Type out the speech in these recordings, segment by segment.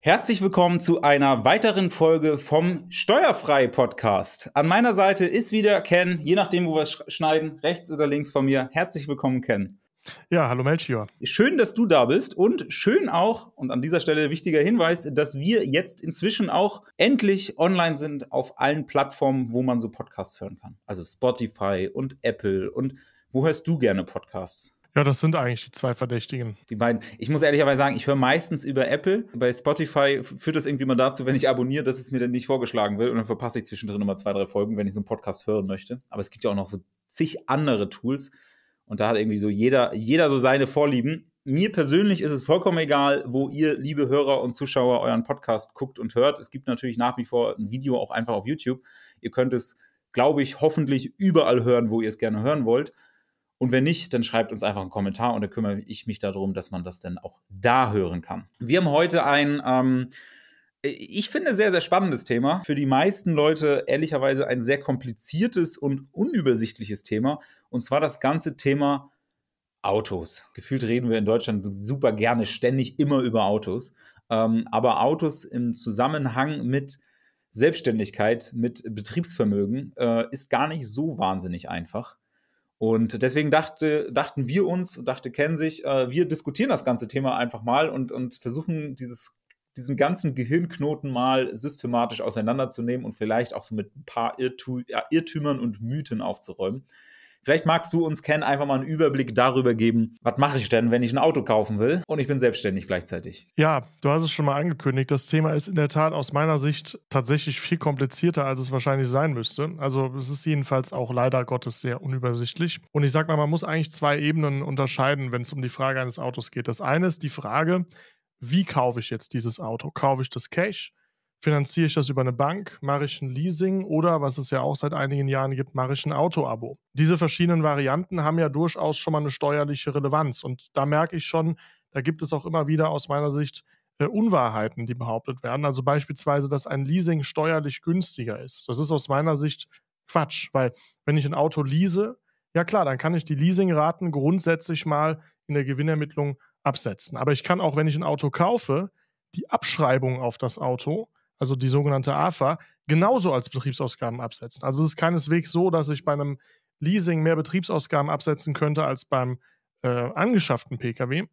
Herzlich willkommen zu einer weiteren Folge vom Steuerfrei Podcast. An meiner Seite ist wieder Ken, je nachdem, wo wir schneiden, rechts oder links von mir. Herzlich willkommen, Ken. Ja, hallo Melchior. Schön, dass du da bist und schön auch, und an dieser Stelle wichtiger Hinweis, dass wir jetzt inzwischen auch endlich online sind auf allen Plattformen, wo man so Podcasts hören kann. Also Spotify und Apple und wo hörst du gerne Podcasts? Ja, das sind eigentlich die zwei Verdächtigen. Die beiden. Ich muss ehrlicherweise sagen, ich höre meistens über Apple. Bei Spotify führt das irgendwie mal dazu, wenn ich abonniere, dass es mir dann nicht vorgeschlagen wird. Und dann verpasse ich zwischendrin nochmal zwei, drei Folgen, wenn ich so einen Podcast hören möchte. Aber es gibt ja auch noch so zig andere Tools. Und da hat irgendwie so jeder, jeder so seine Vorlieben. Mir persönlich ist es vollkommen egal, wo ihr, liebe Hörer und Zuschauer, euren Podcast guckt und hört. Es gibt natürlich nach wie vor ein Video auch einfach auf YouTube. Ihr könnt es, glaube ich, hoffentlich überall hören, wo ihr es gerne hören wollt. Und wenn nicht, dann schreibt uns einfach einen Kommentar und dann kümmere ich mich darum, dass man das dann auch da hören kann. Wir haben heute ein, ähm, ich finde, sehr, sehr spannendes Thema. Für die meisten Leute ehrlicherweise ein sehr kompliziertes und unübersichtliches Thema. Und zwar das ganze Thema Autos. Gefühlt reden wir in Deutschland super gerne ständig immer über Autos. Ähm, aber Autos im Zusammenhang mit Selbstständigkeit, mit Betriebsvermögen äh, ist gar nicht so wahnsinnig einfach. Und deswegen dachte, dachten wir uns, dachte Ken sich, äh, wir diskutieren das ganze Thema einfach mal und, und versuchen dieses, diesen ganzen Gehirnknoten mal systematisch auseinanderzunehmen und vielleicht auch so mit ein paar Irrtü Irrtümern und Mythen aufzuräumen. Vielleicht magst du uns, Ken, einfach mal einen Überblick darüber geben, was mache ich denn, wenn ich ein Auto kaufen will und ich bin selbstständig gleichzeitig. Ja, du hast es schon mal angekündigt. Das Thema ist in der Tat aus meiner Sicht tatsächlich viel komplizierter, als es wahrscheinlich sein müsste. Also es ist jedenfalls auch leider Gottes sehr unübersichtlich. Und ich sage mal, man muss eigentlich zwei Ebenen unterscheiden, wenn es um die Frage eines Autos geht. Das eine ist die Frage, wie kaufe ich jetzt dieses Auto? Kaufe ich das Cash? Finanziere ich das über eine Bank, mache ich ein Leasing oder, was es ja auch seit einigen Jahren gibt, mache ich ein Autoabo. Diese verschiedenen Varianten haben ja durchaus schon mal eine steuerliche Relevanz. Und da merke ich schon, da gibt es auch immer wieder aus meiner Sicht äh, Unwahrheiten, die behauptet werden. Also beispielsweise, dass ein Leasing steuerlich günstiger ist. Das ist aus meiner Sicht Quatsch, weil wenn ich ein Auto lease, ja klar, dann kann ich die Leasingraten grundsätzlich mal in der Gewinnermittlung absetzen. Aber ich kann auch, wenn ich ein Auto kaufe, die Abschreibung auf das Auto also die sogenannte AFA, genauso als Betriebsausgaben absetzen. Also es ist keineswegs so, dass ich bei einem Leasing mehr Betriebsausgaben absetzen könnte als beim äh, angeschafften Pkw.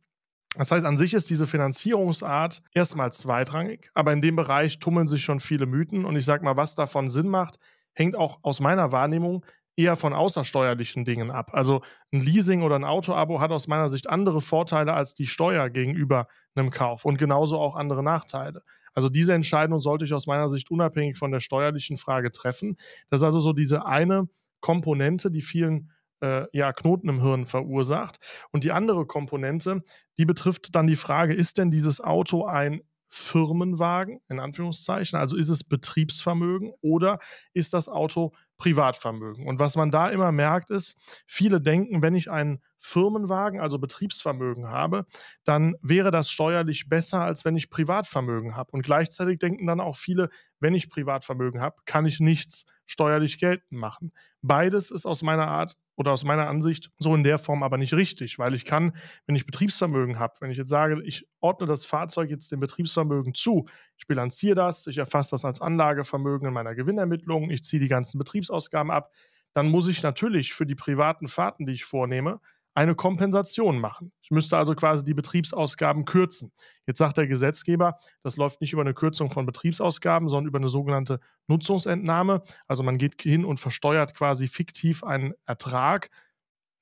Das heißt, an sich ist diese Finanzierungsart erstmal zweitrangig, aber in dem Bereich tummeln sich schon viele Mythen und ich sage mal, was davon Sinn macht, hängt auch aus meiner Wahrnehmung eher von außersteuerlichen Dingen ab. Also ein Leasing oder ein Autoabo hat aus meiner Sicht andere Vorteile als die Steuer gegenüber einem Kauf und genauso auch andere Nachteile. Also diese Entscheidung sollte ich aus meiner Sicht unabhängig von der steuerlichen Frage treffen. Das ist also so diese eine Komponente, die vielen äh, ja, Knoten im Hirn verursacht. Und die andere Komponente, die betrifft dann die Frage, ist denn dieses Auto ein Firmenwagen, in Anführungszeichen? Also ist es Betriebsvermögen oder ist das Auto Privatvermögen? Und was man da immer merkt, ist, viele denken, wenn ich einen Firmenwagen, also Betriebsvermögen habe, dann wäre das steuerlich besser, als wenn ich Privatvermögen habe. Und gleichzeitig denken dann auch viele, wenn ich Privatvermögen habe, kann ich nichts steuerlich geltend machen. Beides ist aus meiner Art, oder aus meiner Ansicht so in der Form aber nicht richtig, weil ich kann, wenn ich Betriebsvermögen habe, wenn ich jetzt sage, ich ordne das Fahrzeug jetzt dem Betriebsvermögen zu, ich bilanziere das, ich erfasse das als Anlagevermögen in meiner Gewinnermittlung, ich ziehe die ganzen Betriebsausgaben ab, dann muss ich natürlich für die privaten Fahrten, die ich vornehme, eine Kompensation machen. Ich müsste also quasi die Betriebsausgaben kürzen. Jetzt sagt der Gesetzgeber, das läuft nicht über eine Kürzung von Betriebsausgaben, sondern über eine sogenannte Nutzungsentnahme. Also man geht hin und versteuert quasi fiktiv einen Ertrag,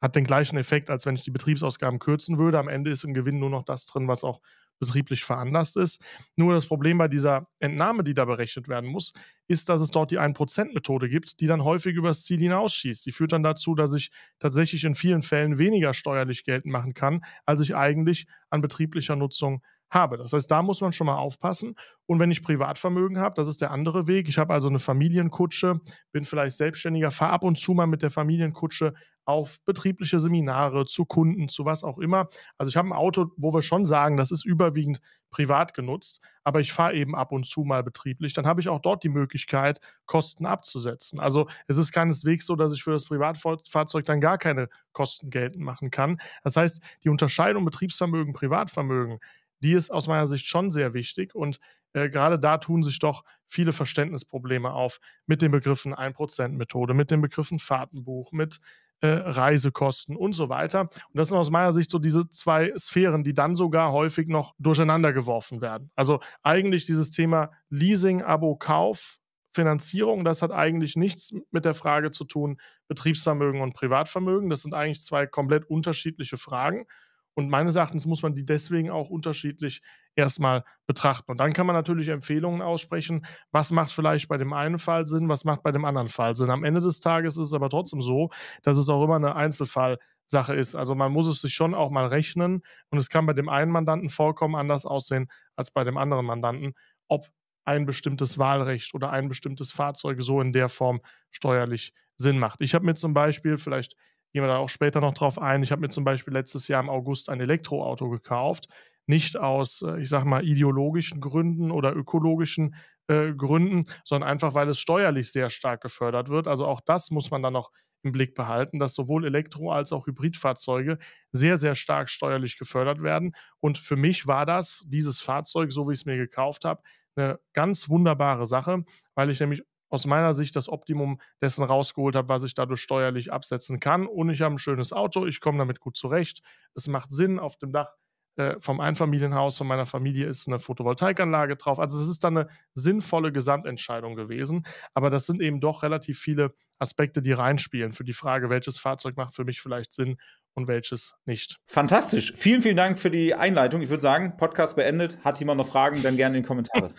hat den gleichen Effekt, als wenn ich die Betriebsausgaben kürzen würde. Am Ende ist im Gewinn nur noch das drin, was auch betrieblich veranlasst ist. Nur das Problem bei dieser Entnahme, die da berechnet werden muss, ist, dass es dort die 1%-Methode gibt, die dann häufig übers Ziel hinausschießt. Die führt dann dazu, dass ich tatsächlich in vielen Fällen weniger steuerlich geltend machen kann, als ich eigentlich an betrieblicher Nutzung habe. Das heißt, da muss man schon mal aufpassen. Und wenn ich Privatvermögen habe, das ist der andere Weg. Ich habe also eine Familienkutsche, bin vielleicht selbstständiger, fahre ab und zu mal mit der Familienkutsche auf betriebliche Seminare, zu Kunden, zu was auch immer. Also ich habe ein Auto, wo wir schon sagen, das ist überwiegend privat genutzt, aber ich fahre eben ab und zu mal betrieblich. Dann habe ich auch dort die Möglichkeit, Kosten abzusetzen. Also es ist keineswegs so, dass ich für das Privatfahrzeug dann gar keine Kosten geltend machen kann. Das heißt, die Unterscheidung Betriebsvermögen, Privatvermögen, die ist aus meiner Sicht schon sehr wichtig. Und äh, gerade da tun sich doch viele Verständnisprobleme auf mit den Begriffen 1%-Methode, mit den Begriffen Fahrtenbuch, mit äh, Reisekosten und so weiter. Und das sind aus meiner Sicht so diese zwei Sphären, die dann sogar häufig noch durcheinander geworfen werden. Also eigentlich dieses Thema Leasing, Abo, Kauf, Finanzierung, das hat eigentlich nichts mit der Frage zu tun, Betriebsvermögen und Privatvermögen. Das sind eigentlich zwei komplett unterschiedliche Fragen. Und meines Erachtens muss man die deswegen auch unterschiedlich erstmal betrachten. Und dann kann man natürlich Empfehlungen aussprechen, was macht vielleicht bei dem einen Fall Sinn, was macht bei dem anderen Fall Sinn. Am Ende des Tages ist es aber trotzdem so, dass es auch immer eine Einzelfallsache ist. Also man muss es sich schon auch mal rechnen und es kann bei dem einen Mandanten vollkommen anders aussehen als bei dem anderen Mandanten, ob ein bestimmtes Wahlrecht oder ein bestimmtes Fahrzeug so in der Form steuerlich Sinn macht. Ich habe mir zum Beispiel, vielleicht gehen wir da auch später noch drauf ein. Ich habe mir zum Beispiel letztes Jahr im August ein Elektroauto gekauft. Nicht aus, äh, ich sage mal, ideologischen Gründen oder ökologischen äh, Gründen, sondern einfach, weil es steuerlich sehr stark gefördert wird. Also auch das muss man dann noch im Blick behalten, dass sowohl Elektro- als auch Hybridfahrzeuge sehr, sehr stark steuerlich gefördert werden. Und für mich war das, dieses Fahrzeug, so wie ich es mir gekauft habe, eine ganz wunderbare Sache, weil ich nämlich aus meiner Sicht das Optimum dessen rausgeholt habe, was ich dadurch steuerlich absetzen kann. Und ich habe ein schönes Auto, ich komme damit gut zurecht. Es macht Sinn, auf dem Dach äh, vom Einfamilienhaus von meiner Familie ist eine Photovoltaikanlage drauf. Also es ist dann eine sinnvolle Gesamtentscheidung gewesen. Aber das sind eben doch relativ viele Aspekte, die reinspielen für die Frage, welches Fahrzeug macht für mich vielleicht Sinn und welches nicht. Fantastisch. Vielen, vielen Dank für die Einleitung. Ich würde sagen, Podcast beendet. Hat jemand noch Fragen, dann gerne in die Kommentare.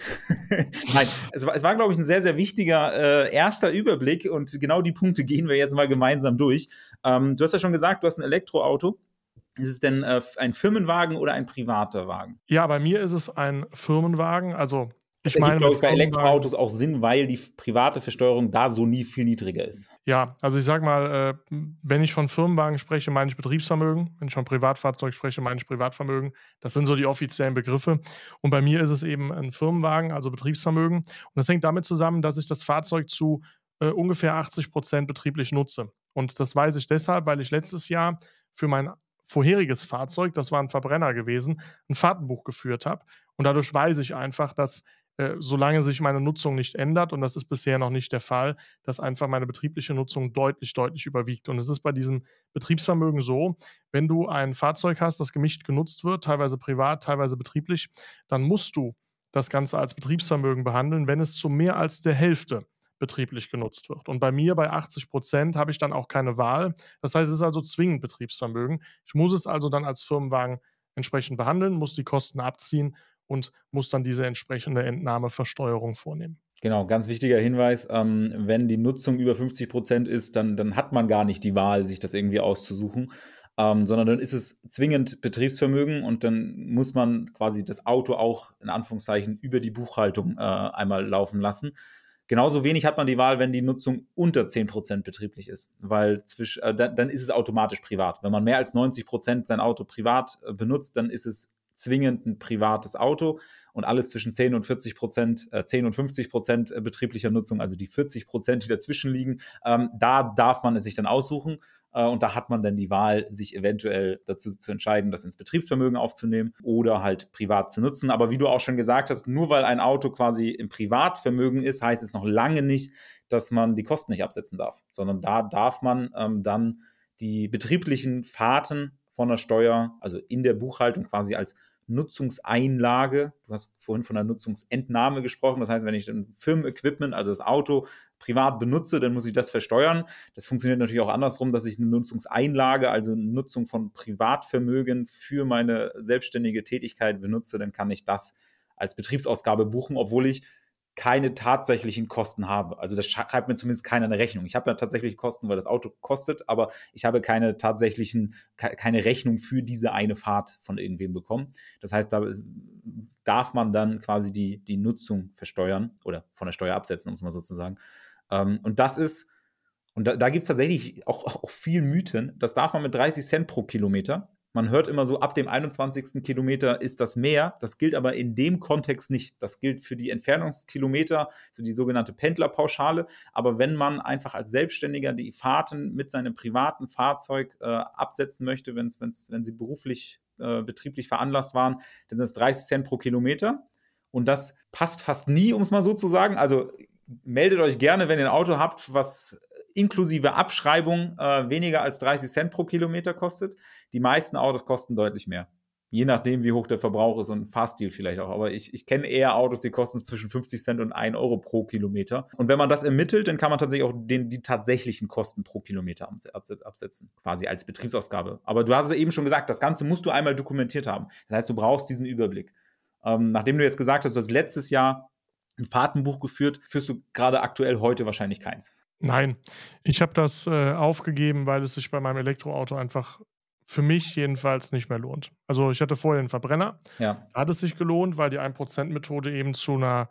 Nein, es war, es war, glaube ich, ein sehr, sehr wichtiger äh, erster Überblick und genau die Punkte gehen wir jetzt mal gemeinsam durch. Ähm, du hast ja schon gesagt, du hast ein Elektroauto. Ist es denn äh, ein Firmenwagen oder ein privater Wagen? Ja, bei mir ist es ein Firmenwagen. Also ich das meine, ergibt, ich, bei Elektroautos auch Sinn, weil die private Versteuerung da so nie viel niedriger ist. Ja, also ich sag mal, äh, wenn ich von Firmenwagen spreche, meine ich Betriebsvermögen. Wenn ich von Privatfahrzeug spreche, meine ich Privatvermögen. Das sind so die offiziellen Begriffe. Und bei mir ist es eben ein Firmenwagen, also Betriebsvermögen. Und das hängt damit zusammen, dass ich das Fahrzeug zu äh, ungefähr 80 Prozent betrieblich nutze. Und das weiß ich deshalb, weil ich letztes Jahr für mein vorheriges Fahrzeug, das war ein Verbrenner gewesen, ein Fahrtenbuch geführt habe. Und dadurch weiß ich einfach, dass äh, solange sich meine Nutzung nicht ändert, und das ist bisher noch nicht der Fall, dass einfach meine betriebliche Nutzung deutlich, deutlich überwiegt. Und es ist bei diesem Betriebsvermögen so, wenn du ein Fahrzeug hast, das gemischt genutzt wird, teilweise privat, teilweise betrieblich, dann musst du das Ganze als Betriebsvermögen behandeln, wenn es zu mehr als der Hälfte betrieblich genutzt wird. Und bei mir bei 80 Prozent habe ich dann auch keine Wahl. Das heißt, es ist also zwingend Betriebsvermögen. Ich muss es also dann als Firmenwagen entsprechend behandeln, muss die Kosten abziehen und muss dann diese entsprechende Entnahmeversteuerung vornehmen. Genau, ganz wichtiger Hinweis, ähm, wenn die Nutzung über 50 Prozent ist, dann, dann hat man gar nicht die Wahl, sich das irgendwie auszusuchen, ähm, sondern dann ist es zwingend Betriebsvermögen und dann muss man quasi das Auto auch in Anführungszeichen über die Buchhaltung äh, einmal laufen lassen. Genauso wenig hat man die Wahl, wenn die Nutzung unter 10% betrieblich ist, weil zwischen, äh, dann, dann, ist es automatisch privat. Wenn man mehr als 90% sein Auto privat äh, benutzt, dann ist es zwingend ein privates Auto und alles zwischen 10 und 40 Prozent, äh, 10 und 50 Prozent äh, betrieblicher Nutzung, also die 40 Prozent, die dazwischen liegen, ähm, da darf man es sich dann aussuchen. Äh, und da hat man dann die Wahl, sich eventuell dazu zu entscheiden, das ins Betriebsvermögen aufzunehmen oder halt privat zu nutzen. Aber wie du auch schon gesagt hast, nur weil ein Auto quasi im Privatvermögen ist, heißt es noch lange nicht, dass man die Kosten nicht absetzen darf, sondern da darf man ähm, dann die betrieblichen Fahrten von der Steuer, also in der Buchhaltung quasi als Nutzungseinlage. Du hast vorhin von der Nutzungsentnahme gesprochen. Das heißt, wenn ich ein Firmen-Equipment, also das Auto, privat benutze, dann muss ich das versteuern. Das funktioniert natürlich auch andersrum, dass ich eine Nutzungseinlage, also Nutzung von Privatvermögen für meine selbstständige Tätigkeit benutze, dann kann ich das als Betriebsausgabe buchen, obwohl ich keine tatsächlichen Kosten habe. Also das schreibt mir zumindest keiner eine Rechnung. Ich habe ja tatsächlich Kosten, weil das Auto kostet, aber ich habe keine tatsächlichen, keine Rechnung für diese eine Fahrt von irgendwem bekommen. Das heißt, da darf man dann quasi die, die Nutzung versteuern oder von der Steuer absetzen, um es mal so zu sagen. Ähm, und das ist, und da, da gibt es tatsächlich auch, auch viel Mythen, das darf man mit 30 Cent pro Kilometer. Man hört immer so, ab dem 21. Kilometer ist das Meer. Das gilt aber in dem Kontext nicht. Das gilt für die Entfernungskilometer, für die sogenannte Pendlerpauschale. Aber wenn man einfach als Selbstständiger die Fahrten mit seinem privaten Fahrzeug äh, absetzen möchte, wenn's, wenn's, wenn sie beruflich, äh, betrieblich veranlasst waren, dann sind es 30 Cent pro Kilometer. Und das passt fast nie, um es mal so zu sagen. Also meldet euch gerne, wenn ihr ein Auto habt, was inklusive Abschreibung äh, weniger als 30 Cent pro Kilometer kostet. Die meisten Autos kosten deutlich mehr. Je nachdem, wie hoch der Verbrauch ist und Fahrstil vielleicht auch. Aber ich, ich kenne eher Autos, die kosten zwischen 50 Cent und 1 Euro pro Kilometer. Und wenn man das ermittelt, dann kann man tatsächlich auch den, die tatsächlichen Kosten pro Kilometer absetzen, quasi als Betriebsausgabe. Aber du hast es eben schon gesagt, das Ganze musst du einmal dokumentiert haben. Das heißt, du brauchst diesen Überblick. Ähm, nachdem du jetzt gesagt hast, du hast letztes Jahr ein Fahrtenbuch geführt, führst du gerade aktuell heute wahrscheinlich keins. Nein, ich habe das äh, aufgegeben, weil es sich bei meinem Elektroauto einfach für mich jedenfalls nicht mehr lohnt. Also ich hatte vorher den Verbrenner. Ja. hat es sich gelohnt, weil die 1%-Methode eben zu einer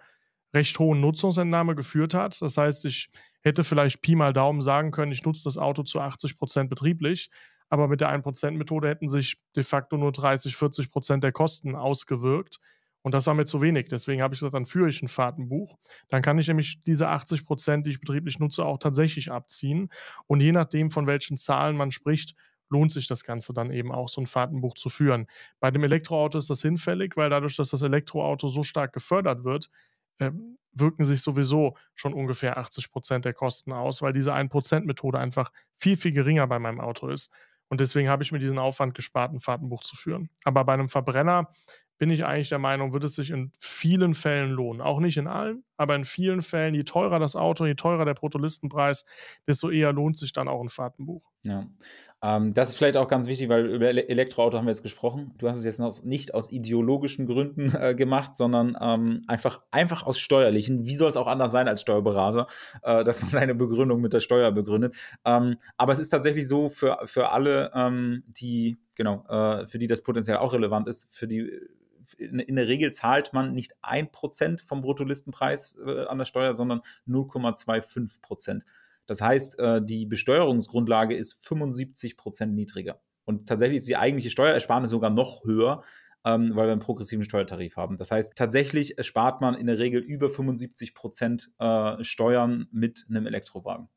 recht hohen Nutzungsentnahme geführt hat. Das heißt, ich hätte vielleicht Pi mal Daumen sagen können, ich nutze das Auto zu 80% betrieblich, aber mit der 1%-Methode hätten sich de facto nur 30, 40% der Kosten ausgewirkt. Und das war mir zu wenig. Deswegen habe ich gesagt, dann führe ich ein Fahrtenbuch. Dann kann ich nämlich diese 80 Prozent, die ich betrieblich nutze, auch tatsächlich abziehen. Und je nachdem, von welchen Zahlen man spricht, lohnt sich das Ganze dann eben auch, so ein Fahrtenbuch zu führen. Bei dem Elektroauto ist das hinfällig, weil dadurch, dass das Elektroauto so stark gefördert wird, äh, wirken sich sowieso schon ungefähr 80 Prozent der Kosten aus, weil diese 1%-Methode einfach viel, viel geringer bei meinem Auto ist. Und deswegen habe ich mir diesen Aufwand gespart, ein Fahrtenbuch zu führen. Aber bei einem Verbrenner bin ich eigentlich der Meinung, wird es sich in vielen Fällen lohnen. Auch nicht in allen, aber in vielen Fällen, je teurer das Auto, je teurer der Protolistenpreis, desto eher lohnt sich dann auch ein Fahrtenbuch. Ja, ähm, das ist vielleicht auch ganz wichtig, weil über Elektroauto haben wir jetzt gesprochen. Du hast es jetzt aus, nicht aus ideologischen Gründen äh, gemacht, sondern ähm, einfach, einfach aus steuerlichen. Wie soll es auch anders sein als Steuerberater, äh, dass man seine Begründung mit der Steuer begründet? Ähm, aber es ist tatsächlich so für, für alle, ähm, die, genau, äh, für die das potenziell auch relevant ist, für die in, der Regel zahlt man nicht 1% vom Bruttolistenpreis äh, an der Steuer, sondern 0,25%. Das heißt, äh, die Besteuerungsgrundlage ist 75 Prozent niedriger. Und tatsächlich ist die eigentliche Steuerersparnis sogar noch höher, ähm, weil wir einen progressiven Steuertarif haben. Das heißt, tatsächlich spart man in der Regel über 75 Prozent äh, Steuern mit einem Elektrowagen.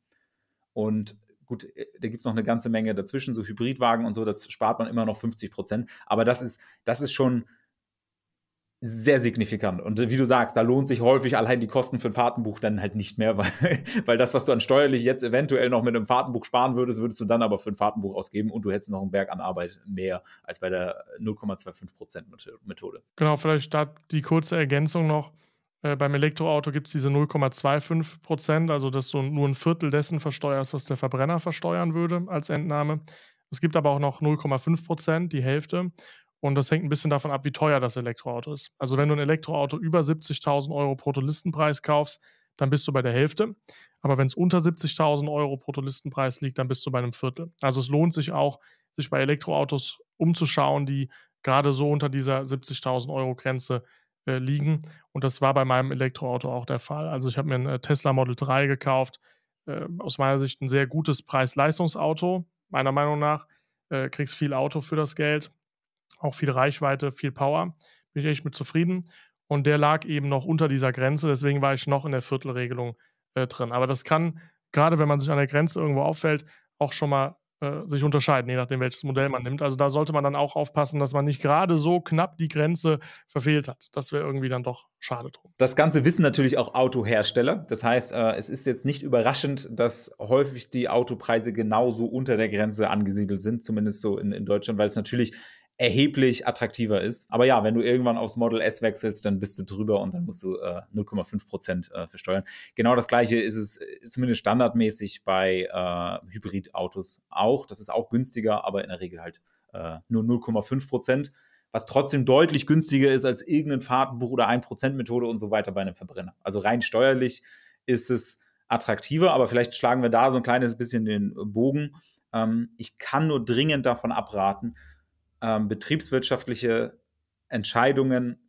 Und gut, äh, da gibt es noch eine ganze Menge dazwischen, so Hybridwagen und so, das spart man immer noch 50 Prozent. Aber das ist, das ist schon sehr signifikant. Und wie du sagst, da lohnt sich häufig allein die Kosten für ein Fahrtenbuch dann halt nicht mehr, weil, weil das, was du an steuerlich jetzt eventuell noch mit einem Fahrtenbuch sparen würdest, würdest du dann aber für ein Fahrtenbuch ausgeben und du hättest noch einen Berg an Arbeit mehr als bei der 0,25% Methode. Genau, vielleicht da die kurze Ergänzung noch. Äh, beim Elektroauto gibt es diese 0,25 Prozent, also dass du nur ein Viertel dessen versteuerst, was der Verbrenner versteuern würde als Entnahme. Es gibt aber auch noch 0,5 Prozent, die Hälfte. Und das hängt ein bisschen davon ab, wie teuer das Elektroauto ist. Also wenn du ein Elektroauto über 70.000 Euro Protolistenpreis kaufst, dann bist du bei der Hälfte. Aber wenn es unter 70.000 Euro Protolistenpreis liegt, dann bist du bei einem Viertel. Also es lohnt sich auch, sich bei Elektroautos umzuschauen, die gerade so unter dieser 70.000 Euro Grenze äh, liegen. Und das war bei meinem Elektroauto auch der Fall. Also ich habe mir ein äh, Tesla Model 3 gekauft. Äh, aus meiner Sicht ein sehr gutes Preis-Leistungsauto, meiner Meinung nach. Äh, kriegst viel Auto für das Geld auch viel Reichweite, viel Power. Bin ich echt mit zufrieden. Und der lag eben noch unter dieser Grenze, deswegen war ich noch in der Viertelregelung äh, drin. Aber das kann, gerade wenn man sich an der Grenze irgendwo auffällt, auch schon mal äh, sich unterscheiden, je nachdem, welches Modell man nimmt. Also da sollte man dann auch aufpassen, dass man nicht gerade so knapp die Grenze verfehlt hat. Das wäre irgendwie dann doch schade drum. Das Ganze wissen natürlich auch Autohersteller. Das heißt, äh, es ist jetzt nicht überraschend, dass häufig die Autopreise genauso unter der Grenze angesiedelt sind, zumindest so in, in Deutschland, weil es natürlich erheblich attraktiver ist. Aber ja, wenn du irgendwann aufs Model S wechselst, dann bist du drüber und dann musst du äh, 0,5 Prozent äh, versteuern. Genau das gleiche ist es äh, zumindest standardmäßig bei äh, Hybridautos auch. Das ist auch günstiger, aber in der Regel halt äh, nur 0,5 Prozent, was trotzdem deutlich günstiger ist als irgendein Fahrtenbuch oder 1 Prozent Methode und so weiter bei einem Verbrenner. Also rein steuerlich ist es attraktiver, aber vielleicht schlagen wir da so ein kleines bisschen den Bogen. Ähm, ich kann nur dringend davon abraten, ähm, betriebswirtschaftliche Entscheidungen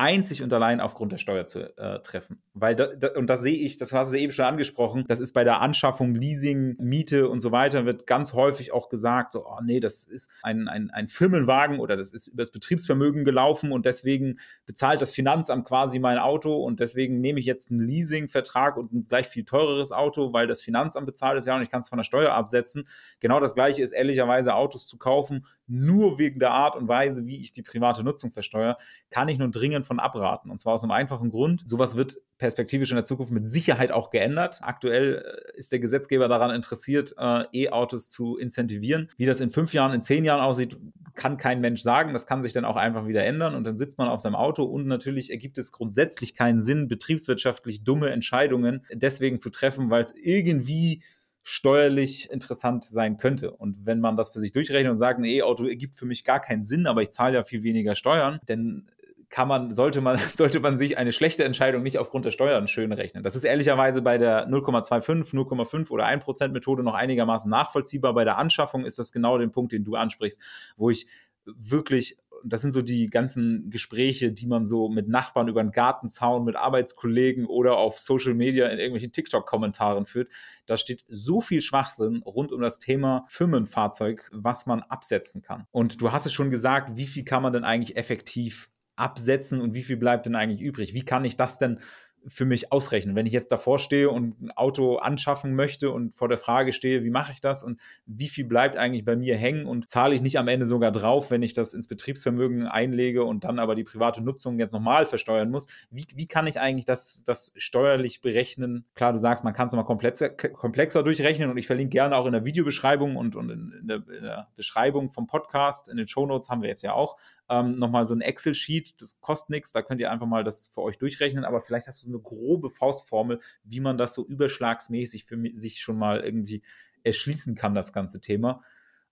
einzig und allein aufgrund der Steuer zu äh, treffen. Weil, da, da, und das sehe ich, das hast du eben schon angesprochen, das ist bei der Anschaffung, Leasing, Miete und so weiter, wird ganz häufig auch gesagt, so, oh nee, das ist ein, ein, ein Firmenwagen oder das ist über das Betriebsvermögen gelaufen und deswegen bezahlt das Finanzamt quasi mein Auto und deswegen nehme ich jetzt einen Leasingvertrag und ein gleich viel teureres Auto, weil das Finanzamt bezahlt es ja und ich kann es von der Steuer absetzen. Genau das Gleiche ist ehrlicherweise Autos zu kaufen, nur wegen der Art und Weise, wie ich die private Nutzung versteuere, kann ich nun dringend von abraten. Und zwar aus einem einfachen Grund. Sowas wird perspektivisch in der Zukunft mit Sicherheit auch geändert. Aktuell äh, ist der Gesetzgeber daran interessiert, äh, E-Autos zu incentivieren. Wie das in fünf Jahren, in zehn Jahren aussieht, kann kein Mensch sagen. Das kann sich dann auch einfach wieder ändern und dann sitzt man auf seinem Auto und natürlich ergibt es grundsätzlich keinen Sinn, betriebswirtschaftlich dumme Entscheidungen deswegen zu treffen, weil es irgendwie steuerlich interessant sein könnte. Und wenn man das für sich durchrechnet und sagt, ein E-Auto ergibt für mich gar keinen Sinn, aber ich zahle ja viel weniger Steuern, dann kann man, sollte man, sollte man sich eine schlechte Entscheidung nicht aufgrund der Steuern schön rechnen. Das ist ehrlicherweise bei der 0,25, 0,5 oder 1% Methode noch einigermaßen nachvollziehbar. Bei der Anschaffung ist das genau den Punkt, den du ansprichst, wo ich wirklich das sind so die ganzen Gespräche, die man so mit Nachbarn über den Gartenzaun, mit Arbeitskollegen oder auf Social Media in irgendwelchen TikTok-Kommentaren führt. Da steht so viel Schwachsinn rund um das Thema Firmenfahrzeug, was man absetzen kann. Und du hast es schon gesagt, wie viel kann man denn eigentlich effektiv absetzen und wie viel bleibt denn eigentlich übrig? Wie kann ich das denn für mich ausrechnen? Wenn ich jetzt davor stehe und ein Auto anschaffen möchte und vor der Frage stehe, wie mache ich das und wie viel bleibt eigentlich bei mir hängen und zahle ich nicht am Ende sogar drauf, wenn ich das ins Betriebsvermögen einlege und dann aber die private Nutzung jetzt nochmal versteuern muss? Wie, wie kann ich eigentlich das, das steuerlich berechnen? Klar, du sagst, man kann es nochmal komplexer, komplexer durchrechnen und ich verlinke gerne auch in der Videobeschreibung und, und in, der, in der Beschreibung vom Podcast, in den Show Notes haben wir jetzt ja auch ähm, nochmal so ein Excel-Sheet, das kostet nichts, da könnt ihr einfach mal das für euch durchrechnen, aber vielleicht hast du so eine grobe Faustformel, wie man das so überschlagsmäßig für sich schon mal irgendwie erschließen kann, das ganze Thema.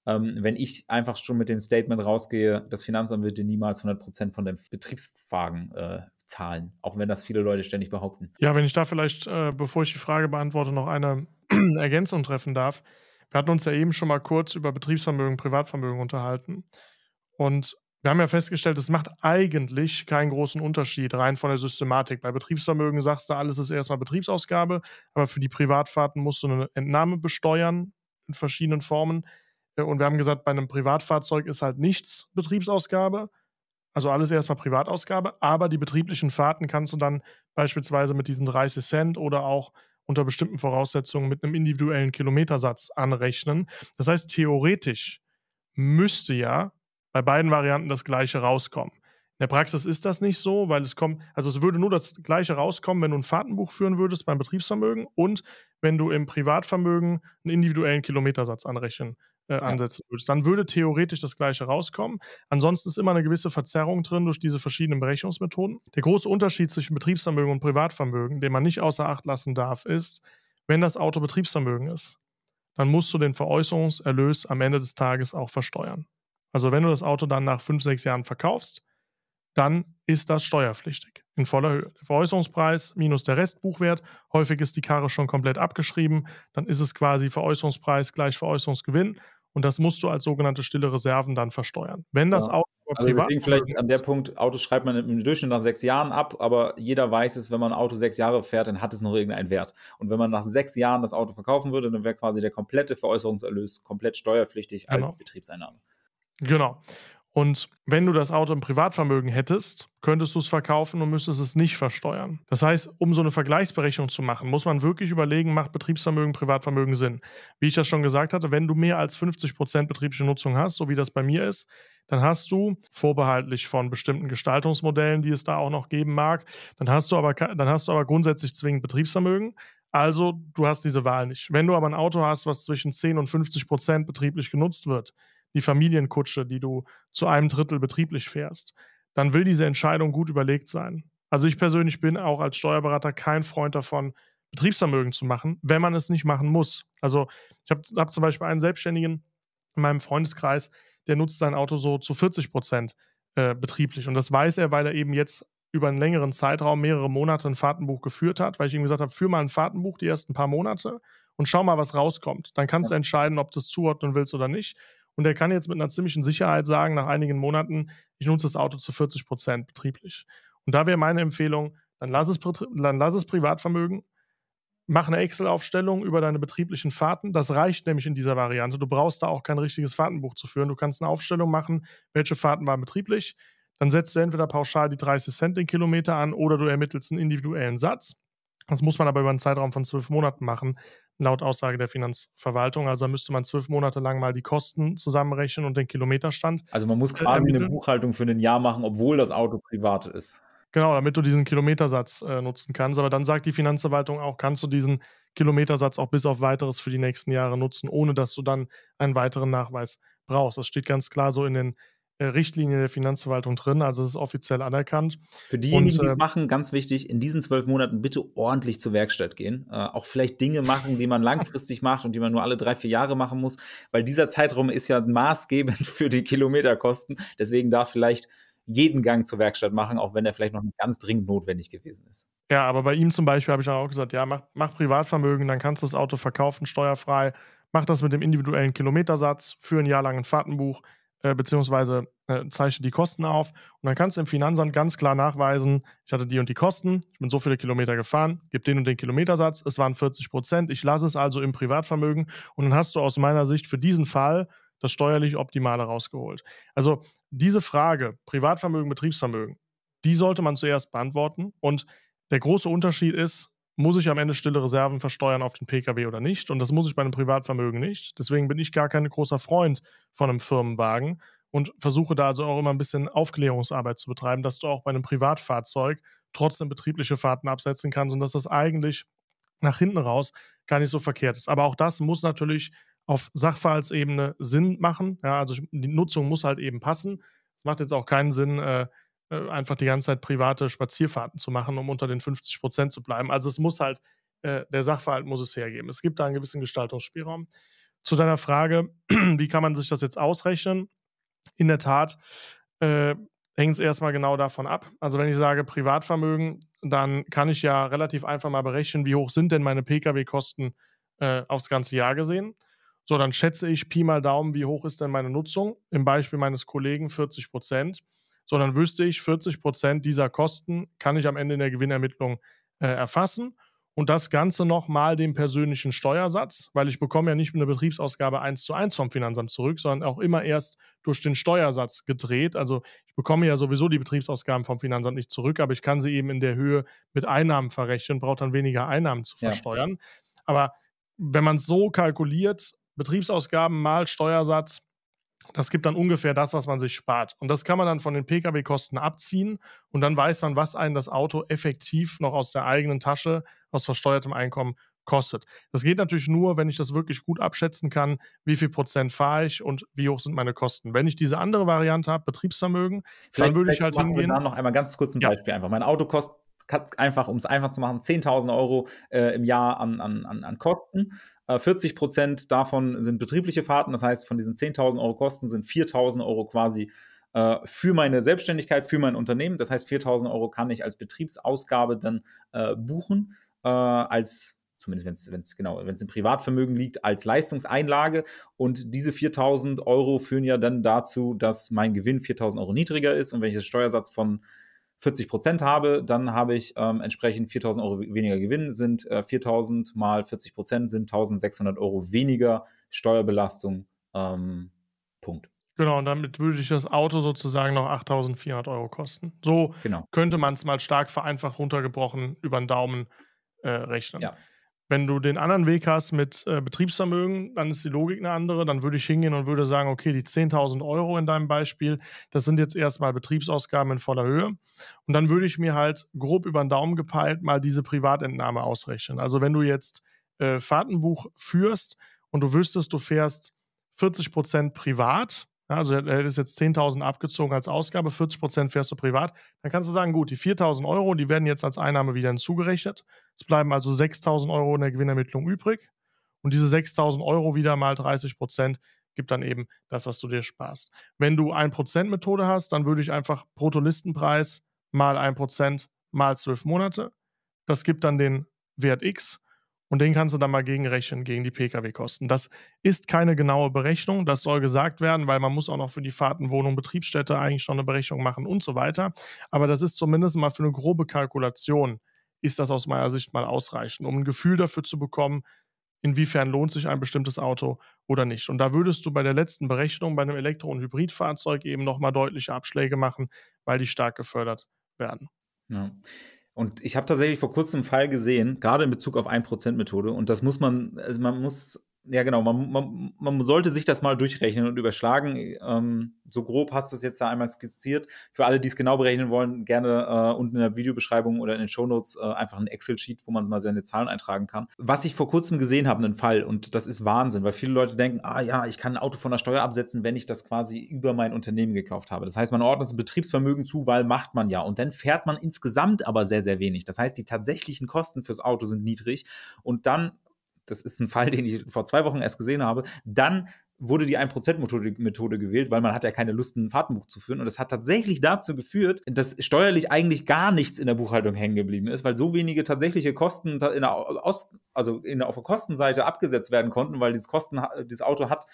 Ähm, wenn ich einfach schon mit dem Statement rausgehe, das Finanzamt wird dir niemals 100% von deinem Betriebswagen äh, zahlen, auch wenn das viele Leute ständig behaupten. Ja, wenn ich da vielleicht, äh, bevor ich die Frage beantworte, noch eine Ergänzung treffen darf. Wir hatten uns ja eben schon mal kurz über Betriebsvermögen, Privatvermögen unterhalten. Und wir haben ja festgestellt, es macht eigentlich keinen großen Unterschied rein von der Systematik. Bei Betriebsvermögen sagst du, alles ist erstmal Betriebsausgabe, aber für die Privatfahrten musst du eine Entnahme besteuern in verschiedenen Formen. Äh, und wir haben gesagt, bei einem Privatfahrzeug ist halt nichts Betriebsausgabe, also alles erstmal Privatausgabe, aber die betrieblichen Fahrten kannst du dann beispielsweise mit diesen 30 Cent oder auch unter bestimmten Voraussetzungen mit einem individuellen Kilometersatz anrechnen. Das heißt, theoretisch müsste ja bei beiden Varianten das gleiche rauskommen. In der Praxis ist das nicht so, weil es kommt, also es würde nur das gleiche rauskommen, wenn du ein Fahrtenbuch führen würdest beim Betriebsvermögen und wenn du im Privatvermögen einen individuellen Kilometersatz anrechnen äh, ansetzen würdest. Dann würde theoretisch das gleiche rauskommen. Ansonsten ist immer eine gewisse Verzerrung drin durch diese verschiedenen Berechnungsmethoden. Der große Unterschied zwischen Betriebsvermögen und Privatvermögen, den man nicht außer Acht lassen darf, ist, wenn das Auto Betriebsvermögen ist, dann musst du den Veräußerungserlös am Ende des Tages auch versteuern. Also wenn du das Auto dann nach fünf, sechs Jahren verkaufst, dann ist das steuerpflichtig in voller Höhe. Der Veräußerungspreis minus der Restbuchwert. Häufig ist die Karre schon komplett abgeschrieben. Dann ist es quasi Veräußerungspreis gleich Veräußerungsgewinn. Und das musst du als sogenannte stille Reserven dann versteuern. Wenn das ja. Auto also deswegen vielleicht an der Punkt, Autos schreibt man im Durchschnitt nach sechs Jahren ab, aber jeder weiß es, wenn man ein Auto sechs Jahre fährt, dann hat es noch irgendeinen Wert. Und wenn man nach sechs Jahren das Auto verkaufen würde, dann wäre quasi der komplette Veräußerungserlös komplett steuerpflichtig als genau. Betriebseinnahme. Genau. Und wenn du das Auto im Privatvermögen hättest, könntest du es verkaufen und müsstest es nicht versteuern. Das heißt, um so eine Vergleichsberechnung zu machen, muss man wirklich überlegen, macht Betriebsvermögen, Privatvermögen Sinn. Wie ich das schon gesagt hatte, wenn du mehr als 50% Prozent betriebliche Nutzung hast, so wie das bei mir ist, dann hast du, vorbehaltlich von bestimmten Gestaltungsmodellen, die es da auch noch geben mag, dann hast du aber, dann hast du aber grundsätzlich zwingend Betriebsvermögen. Also du hast diese Wahl nicht. Wenn du aber ein Auto hast, was zwischen 10 und 50 Prozent betrieblich genutzt wird, die Familienkutsche, die du zu einem Drittel betrieblich fährst, dann will diese Entscheidung gut überlegt sein. Also ich persönlich bin auch als Steuerberater kein Freund davon, Betriebsvermögen zu machen, wenn man es nicht machen muss. Also ich habe hab zum Beispiel einen Selbstständigen in meinem Freundeskreis, der nutzt sein Auto so zu 40 Prozent äh, betrieblich. Und das weiß er, weil er eben jetzt über einen längeren Zeitraum, mehrere Monate ein Fahrtenbuch geführt hat, weil ich ihm gesagt habe, führ mal ein Fahrtenbuch die ersten paar Monate und schau mal, was rauskommt. Dann kannst du entscheiden, ob du es zuordnen willst oder nicht. Und er kann jetzt mit einer ziemlichen Sicherheit sagen, nach einigen Monaten, ich nutze das Auto zu 40 Prozent betrieblich. Und da wäre meine Empfehlung, dann lass es, dann lass es Privatvermögen, mach eine Excel-Aufstellung über deine betrieblichen Fahrten. Das reicht nämlich in dieser Variante. Du brauchst da auch kein richtiges Fahrtenbuch zu führen. Du kannst eine Aufstellung machen, welche Fahrten waren betrieblich. Dann setzt du entweder pauschal die 30 Cent den Kilometer an oder du ermittelst einen individuellen Satz. Das muss man aber über einen Zeitraum von zwölf Monaten machen, laut Aussage der Finanzverwaltung. Also da müsste man zwölf Monate lang mal die Kosten zusammenrechnen und den Kilometerstand. Also man muss äh, quasi ermitteln. eine Buchhaltung für ein Jahr machen, obwohl das Auto privat ist. Genau, damit du diesen Kilometersatz äh, nutzen kannst. Aber dann sagt die Finanzverwaltung auch, kannst du diesen Kilometersatz auch bis auf weiteres für die nächsten Jahre nutzen, ohne dass du dann einen weiteren Nachweis brauchst. Das steht ganz klar so in den äh, Richtlinie der Finanzverwaltung drin, also es ist offiziell anerkannt. Für diejenigen, die es äh, machen, ganz wichtig, in diesen zwölf Monaten bitte ordentlich zur Werkstatt gehen. Äh, auch vielleicht Dinge machen, die man langfristig macht und die man nur alle drei, vier Jahre machen muss, weil dieser Zeitraum ist ja maßgebend für die Kilometerkosten. Deswegen darf vielleicht jeden Gang zur Werkstatt machen, auch wenn er vielleicht noch nicht ganz dringend notwendig gewesen ist. Ja, aber bei ihm zum Beispiel habe ich auch gesagt, ja, mach, mach Privatvermögen, dann kannst du das Auto verkaufen, steuerfrei, mach das mit dem individuellen Kilometersatz für ein Jahr lang ein Fahrtenbuch, äh, beziehungsweise äh, zeichne die Kosten auf. Und dann kannst du im Finanzamt ganz klar nachweisen, ich hatte die und die Kosten, ich bin so viele Kilometer gefahren, gib den und den Kilometersatz, es waren 40 Prozent, ich lasse es also im Privatvermögen und dann hast du aus meiner Sicht für diesen Fall das steuerlich Optimale rausgeholt. Also diese Frage, Privatvermögen, Betriebsvermögen, die sollte man zuerst beantworten und der große Unterschied ist, muss ich am Ende stille Reserven versteuern auf den Pkw oder nicht? Und das muss ich bei einem Privatvermögen nicht. Deswegen bin ich gar kein großer Freund von einem Firmenwagen und versuche da also auch immer ein bisschen Aufklärungsarbeit zu betreiben, dass du auch bei einem Privatfahrzeug trotzdem betriebliche Fahrten absetzen kannst und dass das eigentlich nach hinten raus gar nicht so verkehrt ist. Aber auch das muss natürlich auf Sachverhaltsebene Sinn machen. Ja, also die Nutzung muss halt eben passen. Es macht jetzt auch keinen Sinn, äh, äh, einfach die ganze Zeit private Spazierfahrten zu machen, um unter den 50 Prozent zu bleiben. Also es muss halt, äh, der Sachverhalt muss es hergeben. Es gibt da einen gewissen Gestaltungsspielraum. Zu deiner Frage, wie kann man sich das jetzt ausrechnen? In der Tat äh, hängt es erstmal genau davon ab. Also wenn ich sage Privatvermögen, dann kann ich ja relativ einfach mal berechnen, wie hoch sind denn meine Pkw-Kosten äh, aufs ganze Jahr gesehen. So, dann schätze ich Pi mal Daumen, wie hoch ist denn meine Nutzung? Im Beispiel meines Kollegen 40 Prozent sondern wüsste ich, 40 Prozent dieser Kosten kann ich am Ende in der Gewinnermittlung äh, erfassen. Und das Ganze nochmal dem persönlichen Steuersatz, weil ich bekomme ja nicht mit einer Betriebsausgabe 1 zu 1 vom Finanzamt zurück, sondern auch immer erst durch den Steuersatz gedreht. Also ich bekomme ja sowieso die Betriebsausgaben vom Finanzamt nicht zurück, aber ich kann sie eben in der Höhe mit Einnahmen verrechnen, braucht dann weniger Einnahmen zu versteuern. Ja. Aber wenn man es so kalkuliert, Betriebsausgaben mal Steuersatz, das gibt dann ungefähr das, was man sich spart. Und das kann man dann von den Pkw-Kosten abziehen und dann weiß man, was einen das Auto effektiv noch aus der eigenen Tasche, aus versteuertem Einkommen kostet. Das geht natürlich nur, wenn ich das wirklich gut abschätzen kann, wie viel Prozent fahre ich und wie hoch sind meine Kosten. Wenn ich diese andere Variante habe, Betriebsvermögen, vielleicht, dann würde ich halt hingehen. Wir da Noch einmal ganz kurz ein Beispiel einfach. Mein Auto kostet einfach, um es einfach zu machen, 10.000 Euro äh, im Jahr an, an, an Kosten. 40 äh, Prozent davon sind betriebliche Fahrten. Das heißt, von diesen 10.000 Euro Kosten sind 4.000 Euro quasi äh, für meine Selbstständigkeit, für mein Unternehmen. Das heißt, 4.000 Euro kann ich als Betriebsausgabe dann äh, buchen, äh, als zumindest wenn es genau, im Privatvermögen liegt, als Leistungseinlage. Und diese 4.000 Euro führen ja dann dazu, dass mein Gewinn 4.000 Euro niedriger ist. Und wenn ich den Steuersatz von 40 Prozent habe, dann habe ich ähm, entsprechend 4000 Euro weniger Gewinn, sind äh, 4000 mal 40 Prozent sind 1600 Euro weniger Steuerbelastung. Ähm, Punkt. Genau, und damit würde ich das Auto sozusagen noch 8400 Euro kosten. So genau. könnte man es mal stark vereinfacht runtergebrochen über den Daumen äh, rechnen. Ja. Wenn du den anderen Weg hast mit äh, Betriebsvermögen, dann ist die Logik eine andere. Dann würde ich hingehen und würde sagen, okay, die 10.000 Euro in deinem Beispiel, das sind jetzt erstmal Betriebsausgaben in voller Höhe. Und dann würde ich mir halt grob über den Daumen gepeilt mal diese Privatentnahme ausrechnen. Also wenn du jetzt äh, Fahrtenbuch führst und du wüsstest, du fährst 40 Prozent privat, also hättest jetzt 10.000 abgezogen als Ausgabe, 40 fährst du privat. Dann kannst du sagen, gut, die 4.000 Euro, die werden jetzt als Einnahme wieder hinzugerechnet. Es bleiben also 6.000 Euro in der Gewinnermittlung übrig. Und diese 6.000 Euro wieder mal 30 gibt dann eben das, was du dir sparst. Wenn du 1% Methode hast, dann würde ich einfach Bruttolistenpreis mal 1% mal 12 Monate. Das gibt dann den Wert X. Und den kannst du dann mal gegenrechnen gegen die Pkw-Kosten. Das ist keine genaue Berechnung, das soll gesagt werden, weil man muss auch noch für die Fahrten, Wohnung, Betriebsstätte eigentlich schon eine Berechnung machen und so weiter. Aber das ist zumindest mal für eine grobe Kalkulation, ist das aus meiner Sicht mal ausreichend, um ein Gefühl dafür zu bekommen, inwiefern lohnt sich ein bestimmtes Auto oder nicht. Und da würdest du bei der letzten Berechnung bei einem Elektro- und Hybridfahrzeug eben nochmal deutliche Abschläge machen, weil die stark gefördert werden. Ja. Und ich habe tatsächlich vor kurzem einen Fall gesehen, gerade in Bezug auf 1%-Methode. Und das muss man, also man muss ja genau, man, man, man sollte sich das mal durchrechnen und überschlagen. Ähm, so grob hast du es jetzt ja einmal skizziert. Für alle, die es genau berechnen wollen, gerne äh, unten in der Videobeschreibung oder in den Shownotes äh, einfach ein Excel-Sheet, wo man mal seine Zahlen eintragen kann. Was ich vor kurzem gesehen habe, einen Fall, und das ist Wahnsinn, weil viele Leute denken, ah ja, ich kann ein Auto von der Steuer absetzen, wenn ich das quasi über mein Unternehmen gekauft habe. Das heißt, man ordnet das Betriebsvermögen zu, weil macht man ja. Und dann fährt man insgesamt aber sehr, sehr wenig. Das heißt, die tatsächlichen Kosten fürs Auto sind niedrig. Und dann das ist ein Fall, den ich vor zwei Wochen erst gesehen habe, dann wurde die 1%-Methode Methode gewählt, weil man hat ja keine Lust, ein Fahrtenbuch zu führen. Und das hat tatsächlich dazu geführt, dass steuerlich eigentlich gar nichts in der Buchhaltung hängen geblieben ist, weil so wenige tatsächliche Kosten in der Aus also in der, auf der Kostenseite abgesetzt werden konnten, weil dieses, Kosten, dieses Auto hat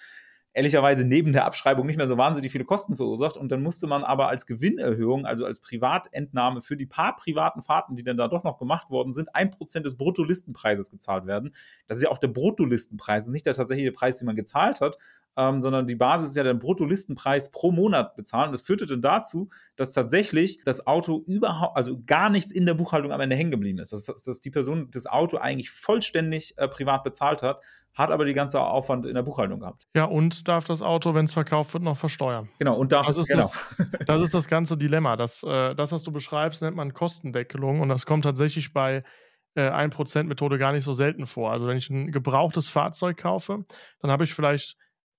ehrlicherweise neben der Abschreibung nicht mehr so wahnsinnig viele Kosten verursacht. Und dann musste man aber als Gewinnerhöhung, also als Privatentnahme für die paar privaten Fahrten, die dann da doch noch gemacht worden sind, ein Prozent des Bruttolistenpreises gezahlt werden. Das ist ja auch der Bruttolistenpreis, nicht der tatsächliche Preis, den man gezahlt hat, ähm, sondern die Basis ist ja der Bruttolistenpreis pro Monat bezahlen. Das führte dann dazu, dass tatsächlich das Auto überhaupt, also gar nichts in der Buchhaltung am Ende hängen geblieben ist. Dass, dass die Person das Auto eigentlich vollständig äh, privat bezahlt hat, hat aber die ganze Aufwand in der Buchhaltung gehabt. Ja, und darf das Auto, wenn es verkauft wird, noch versteuern. Genau, und darf das ist, genau. das, das, ist das ganze Dilemma. Das, äh, das, was du beschreibst, nennt man Kostendeckelung und das kommt tatsächlich bei äh, 1%-Methode gar nicht so selten vor. Also wenn ich ein gebrauchtes Fahrzeug kaufe, dann habe ich vielleicht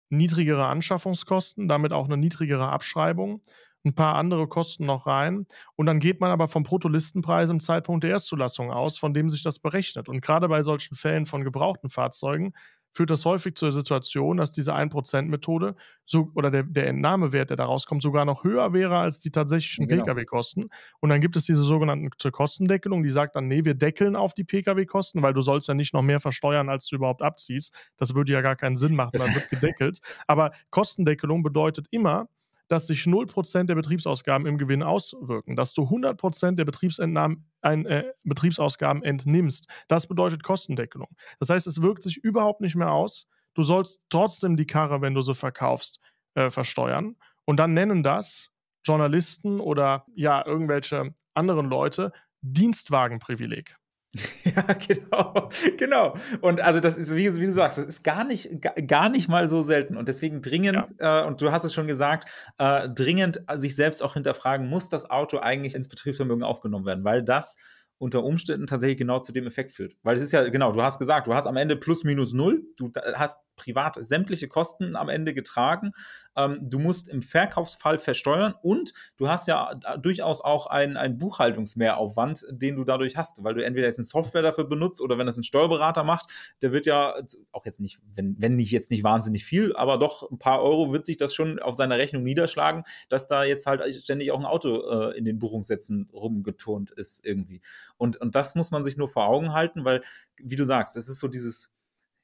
niedrigere Anschaffungskosten, damit auch eine niedrigere Abschreibung ein paar andere Kosten noch rein. Und dann geht man aber vom Bruttolistenpreis im Zeitpunkt der Erstzulassung aus, von dem sich das berechnet. Und gerade bei solchen Fällen von gebrauchten Fahrzeugen führt das häufig zur Situation, dass diese 1%-Methode so, oder der, der Entnahmewert, der daraus kommt, sogar noch höher wäre als die tatsächlichen genau. Pkw-Kosten. Und dann gibt es diese sogenannte Kostendeckelung, die sagt dann, nee, wir deckeln auf die Pkw-Kosten, weil du sollst ja nicht noch mehr versteuern, als du überhaupt abziehst. Das würde ja gar keinen Sinn machen, dann wird gedeckelt. Aber Kostendeckelung bedeutet immer, dass sich 0% der Betriebsausgaben im Gewinn auswirken, dass du 100% der Betriebsentnahmen, ein, äh, Betriebsausgaben entnimmst. Das bedeutet Kostendeckelung. Das heißt, es wirkt sich überhaupt nicht mehr aus. Du sollst trotzdem die Karre, wenn du sie verkaufst, äh, versteuern. Und dann nennen das Journalisten oder ja, irgendwelche anderen Leute Dienstwagenprivileg. Ja, genau, genau. Und also das ist, wie, wie, du sagst, das ist gar nicht, gar nicht mal so selten. Und deswegen dringend, ja. äh, und du hast es schon gesagt, äh, dringend sich selbst auch hinterfragen, muss das Auto eigentlich ins Betriebsvermögen aufgenommen werden? Weil das unter Umständen tatsächlich genau zu dem Effekt führt. Weil es ist ja, genau, du hast gesagt, du hast am Ende plus minus null, du hast privat sämtliche Kosten am Ende getragen. Ähm, du musst im Verkaufsfall versteuern und du hast ja durchaus auch einen, Buchhaltungsmehraufwand, den du dadurch hast, weil du entweder jetzt eine Software dafür benutzt oder wenn das ein Steuerberater macht, der wird ja auch jetzt nicht, wenn, wenn nicht jetzt nicht wahnsinnig viel, aber doch ein paar Euro wird sich das schon auf seiner Rechnung niederschlagen, dass da jetzt halt ständig auch ein Auto äh, in den Buchungssätzen rumgeturnt ist irgendwie. Und, und das muss man sich nur vor Augen halten, weil, wie du sagst, es ist so dieses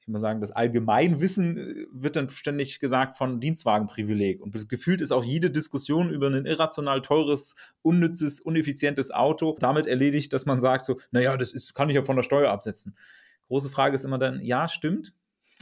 ich muss sagen, das Allgemeinwissen äh, wird dann ständig gesagt von Dienstwagenprivileg. Und gefühlt ist auch jede Diskussion über ein irrational teures, unnützes, uneffizientes Auto damit erledigt, dass man sagt so, naja, das ist, kann ich ja von der Steuer absetzen. Große Frage ist immer dann, ja, stimmt,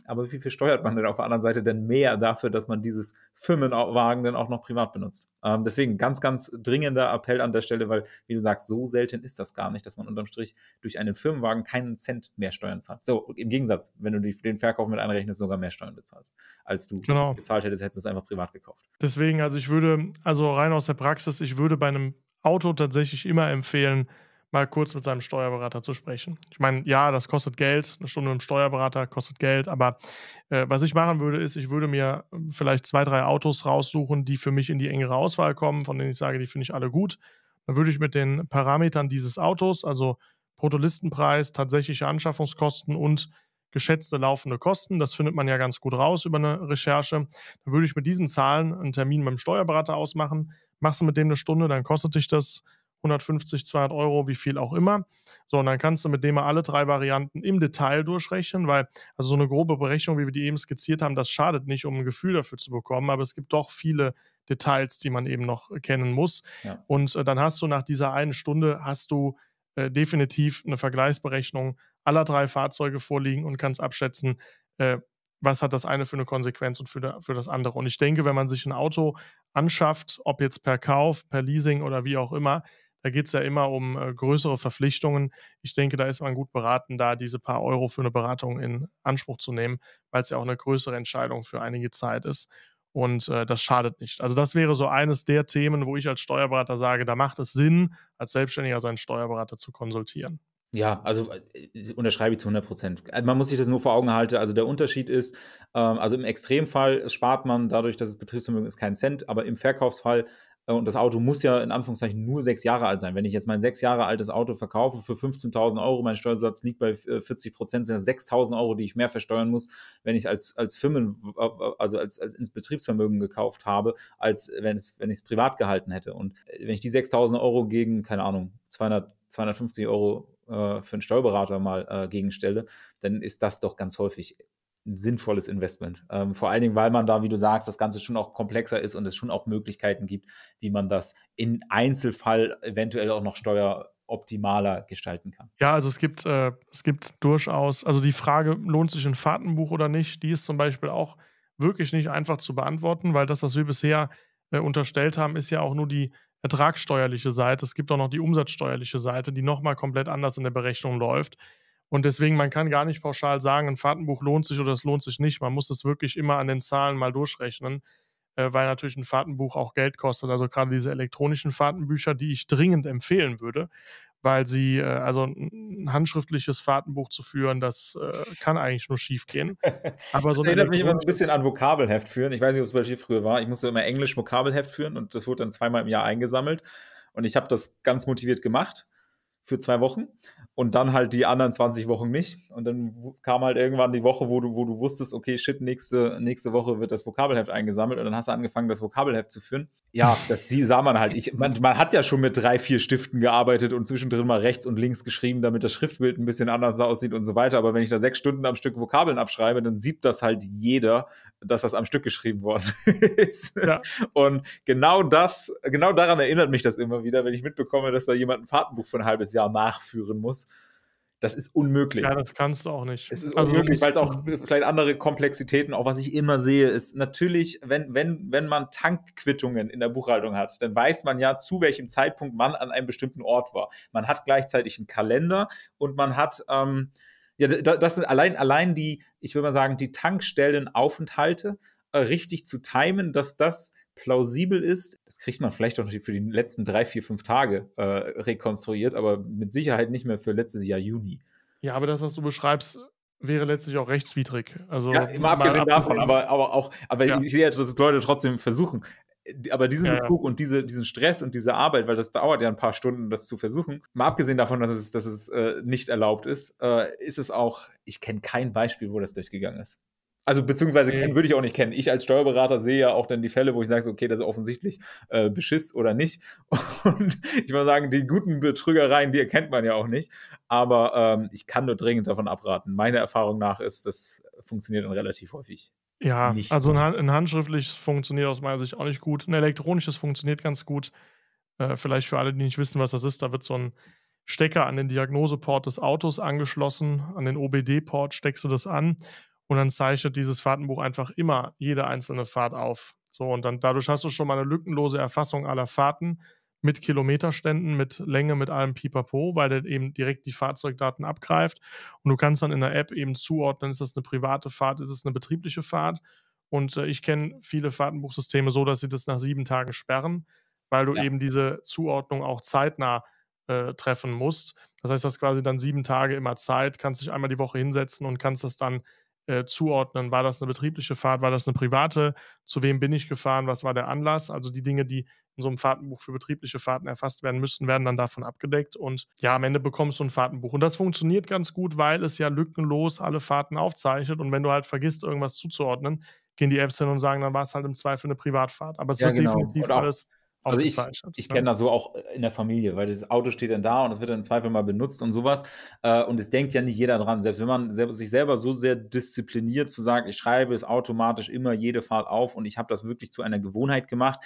aber wie viel steuert man denn auf der anderen Seite denn mehr dafür, dass man dieses Firmenwagen dann auch noch privat benutzt? Ähm, deswegen ganz, ganz dringender Appell an der Stelle, weil, wie du sagst, so selten ist das gar nicht, dass man unterm Strich durch einen Firmenwagen keinen Cent mehr Steuern zahlt. So, im Gegensatz, wenn du die, den Verkauf mit einrechnest, sogar mehr Steuern bezahlst, als du genau. gezahlt hättest, hättest du es einfach privat gekauft. Deswegen, also ich würde, also rein aus der Praxis, ich würde bei einem Auto tatsächlich immer empfehlen, mal kurz mit seinem Steuerberater zu sprechen. Ich meine, ja, das kostet Geld, eine Stunde mit dem Steuerberater kostet Geld, aber äh, was ich machen würde, ist, ich würde mir vielleicht zwei, drei Autos raussuchen, die für mich in die engere Auswahl kommen, von denen ich sage, die finde ich alle gut. Dann würde ich mit den Parametern dieses Autos, also Protolistenpreis, tatsächliche Anschaffungskosten und geschätzte laufende Kosten. Das findet man ja ganz gut raus über eine Recherche. Dann würde ich mit diesen Zahlen einen Termin mit dem Steuerberater ausmachen. Machst du mit dem eine Stunde, dann kostet dich das 150, 200 Euro, wie viel auch immer. So, und dann kannst du mit dem mal alle drei Varianten im Detail durchrechnen, weil also so eine grobe Berechnung, wie wir die eben skizziert haben, das schadet nicht, um ein Gefühl dafür zu bekommen, aber es gibt doch viele Details, die man eben noch kennen muss. Ja. Und äh, dann hast du nach dieser einen Stunde, hast du äh, definitiv eine Vergleichsberechnung aller drei Fahrzeuge vorliegen und kannst abschätzen, äh, was hat das eine für eine Konsequenz und für, für das andere. Und ich denke, wenn man sich ein Auto anschafft, ob jetzt per Kauf, per Leasing oder wie auch immer, da geht es ja immer um äh, größere Verpflichtungen. Ich denke, da ist man gut beraten, da diese paar Euro für eine Beratung in Anspruch zu nehmen, weil es ja auch eine größere Entscheidung für einige Zeit ist. Und äh, das schadet nicht. Also das wäre so eines der Themen, wo ich als Steuerberater sage, da macht es Sinn, als Selbstständiger seinen Steuerberater zu konsultieren. Ja, also äh, unterschreibe ich zu 100 Prozent. Also man muss sich das nur vor Augen halten. Also der Unterschied ist, ähm, also im Extremfall spart man dadurch, dass es Betriebsvermögen ist, keinen Cent, aber im Verkaufsfall äh, und das Auto muss ja in Anführungszeichen nur sechs Jahre alt sein. Wenn ich jetzt mein sechs Jahre altes Auto verkaufe für 15.000 Euro, mein Steuersatz liegt bei 40 äh, Prozent, sind das 6.000 Euro, die ich mehr versteuern muss, wenn ich als, als Firmen, äh, also als, als ins Betriebsvermögen gekauft habe, als wenn, es, wenn ich es privat gehalten hätte. Und wenn ich die 6.000 Euro gegen, keine Ahnung, 200, 250 Euro äh, für einen Steuerberater mal äh, gegenstelle, dann ist das doch ganz häufig sinnvolles Investment. Ähm, vor allen Dingen, weil man da, wie du sagst, das Ganze schon auch komplexer ist und es schon auch Möglichkeiten gibt, wie man das in Einzelfall eventuell auch noch steueroptimaler gestalten kann. Ja, also es gibt, äh, es gibt durchaus, also die Frage, lohnt sich ein Fahrtenbuch oder nicht, die ist zum Beispiel auch wirklich nicht einfach zu beantworten, weil das, was wir bisher äh, unterstellt haben, ist ja auch nur die ertragssteuerliche Seite. Es gibt auch noch die umsatzsteuerliche Seite, die nochmal komplett anders in der Berechnung läuft. Und deswegen, man kann gar nicht pauschal sagen, ein Fahrtenbuch lohnt sich oder es lohnt sich nicht. Man muss es wirklich immer an den Zahlen mal durchrechnen, äh, weil natürlich ein Fahrtenbuch auch Geld kostet. Also gerade diese elektronischen Fahrtenbücher, die ich dringend empfehlen würde, weil sie, äh, also ein handschriftliches Fahrtenbuch zu führen, das äh, kann eigentlich nur schief gehen. Aber so das erinnert mich immer ein bisschen an Vokabelheft führen. Ich weiß nicht, ob es bei dir früher war. Ich musste immer Englisch Vokabelheft führen und das wurde dann zweimal im Jahr eingesammelt. Und ich habe das ganz motiviert gemacht für zwei Wochen und dann halt die anderen 20 Wochen nicht. Und dann kam halt irgendwann die Woche, wo du, wo du wusstest, okay, shit, nächste, nächste Woche wird das Vokabelheft eingesammelt und dann hast du angefangen, das Vokabelheft zu führen. Ja, das sah man halt. Ich, man, man hat ja schon mit drei, vier Stiften gearbeitet und zwischendrin mal rechts und links geschrieben, damit das Schriftbild ein bisschen anders aussieht und so weiter. Aber wenn ich da sechs Stunden am Stück Vokabeln abschreibe, dann sieht das halt jeder, dass das am Stück geschrieben worden ist. Ja. Und genau das, genau daran erinnert mich das immer wieder, wenn ich mitbekomme, dass da jemand ein Fahrtenbuch für ein halbes Jahr nachführen muss das ist unmöglich. Ja, das kannst du auch nicht. Es ist also unmöglich, weil es auch vielleicht andere Komplexitäten, auch was ich immer sehe, ist natürlich, wenn, wenn, wenn man Tankquittungen in der Buchhaltung hat, dann weiß man ja, zu welchem Zeitpunkt man an einem bestimmten Ort war. Man hat gleichzeitig einen Kalender und man hat, ähm, ja, das sind allein, allein die, ich würde mal sagen, die Tankstellenaufenthalte, äh, richtig zu timen, dass das plausibel ist. Das kriegt man vielleicht auch noch für die letzten drei, vier, fünf Tage äh, rekonstruiert, aber mit Sicherheit nicht mehr für letztes Jahr Juni. Ja, aber das, was du beschreibst, wäre letztlich auch rechtswidrig. Also ja, immer abgesehen, abgesehen davon, aber, aber auch, aber ja. ich sehe, dass es Leute trotzdem versuchen. Äh, aber diesen ja, Betrug ja. und diese, diesen Stress und diese Arbeit, weil das dauert ja ein paar Stunden, das zu versuchen, mal abgesehen davon, dass es, dass es äh, nicht erlaubt ist, äh, ist es auch, ich kenne kein Beispiel, wo das durchgegangen ist. Also beziehungsweise mhm. würde ich auch nicht kennen. Ich als Steuerberater sehe ja auch dann die Fälle, wo ich sage, okay, das ist offensichtlich äh, Beschiss oder nicht. Und ich muss sagen, die guten Betrügereien, die erkennt man ja auch nicht. Aber ähm, ich kann nur dringend davon abraten. Meiner Erfahrung nach ist, das funktioniert dann relativ häufig. Ja, nicht also ein, ein handschriftliches funktioniert aus meiner Sicht auch nicht gut. Ein elektronisches funktioniert ganz gut. Äh, vielleicht für alle, die nicht wissen, was das ist, da wird so ein Stecker an den Diagnoseport des Autos angeschlossen, an den OBD-Port steckst du das an und dann zeichnet dieses Fahrtenbuch einfach immer jede einzelne Fahrt auf. So, und dann dadurch hast du schon mal eine lückenlose Erfassung aller Fahrten mit Kilometerständen, mit Länge, mit allem Pipapo, weil der eben direkt die Fahrzeugdaten abgreift. Und du kannst dann in der App eben zuordnen, ist das eine private Fahrt, ist es eine betriebliche Fahrt. Und äh, ich kenne viele Fahrtenbuchsysteme so, dass sie das nach sieben Tagen sperren, weil du ja. eben diese Zuordnung auch zeitnah äh, treffen musst. Das heißt, du hast quasi dann sieben Tage immer Zeit, kannst dich einmal die Woche hinsetzen und kannst das dann äh, zuordnen. War das eine betriebliche Fahrt? War das eine private? Zu wem bin ich gefahren? Was war der Anlass? Also die Dinge, die in so einem Fahrtenbuch für betriebliche Fahrten erfasst werden müssen, werden dann davon abgedeckt. Und ja, am Ende bekommst du ein Fahrtenbuch. Und das funktioniert ganz gut, weil es ja lückenlos alle Fahrten aufzeichnet. Und wenn du halt vergisst, irgendwas zuzuordnen, gehen die Apps hin und sagen, dann war es halt im Zweifel eine Privatfahrt. Aber es ja, wird genau. definitiv Oder alles also ich, ich kenne ne? das so auch in der Familie, weil das Auto steht dann da und es wird dann im Zweifel mal benutzt und sowas. Äh, und es denkt ja nicht jeder dran. Selbst wenn man sich selber so sehr diszipliniert zu sagen, ich schreibe es automatisch immer jede Fahrt auf und ich habe das wirklich zu einer Gewohnheit gemacht,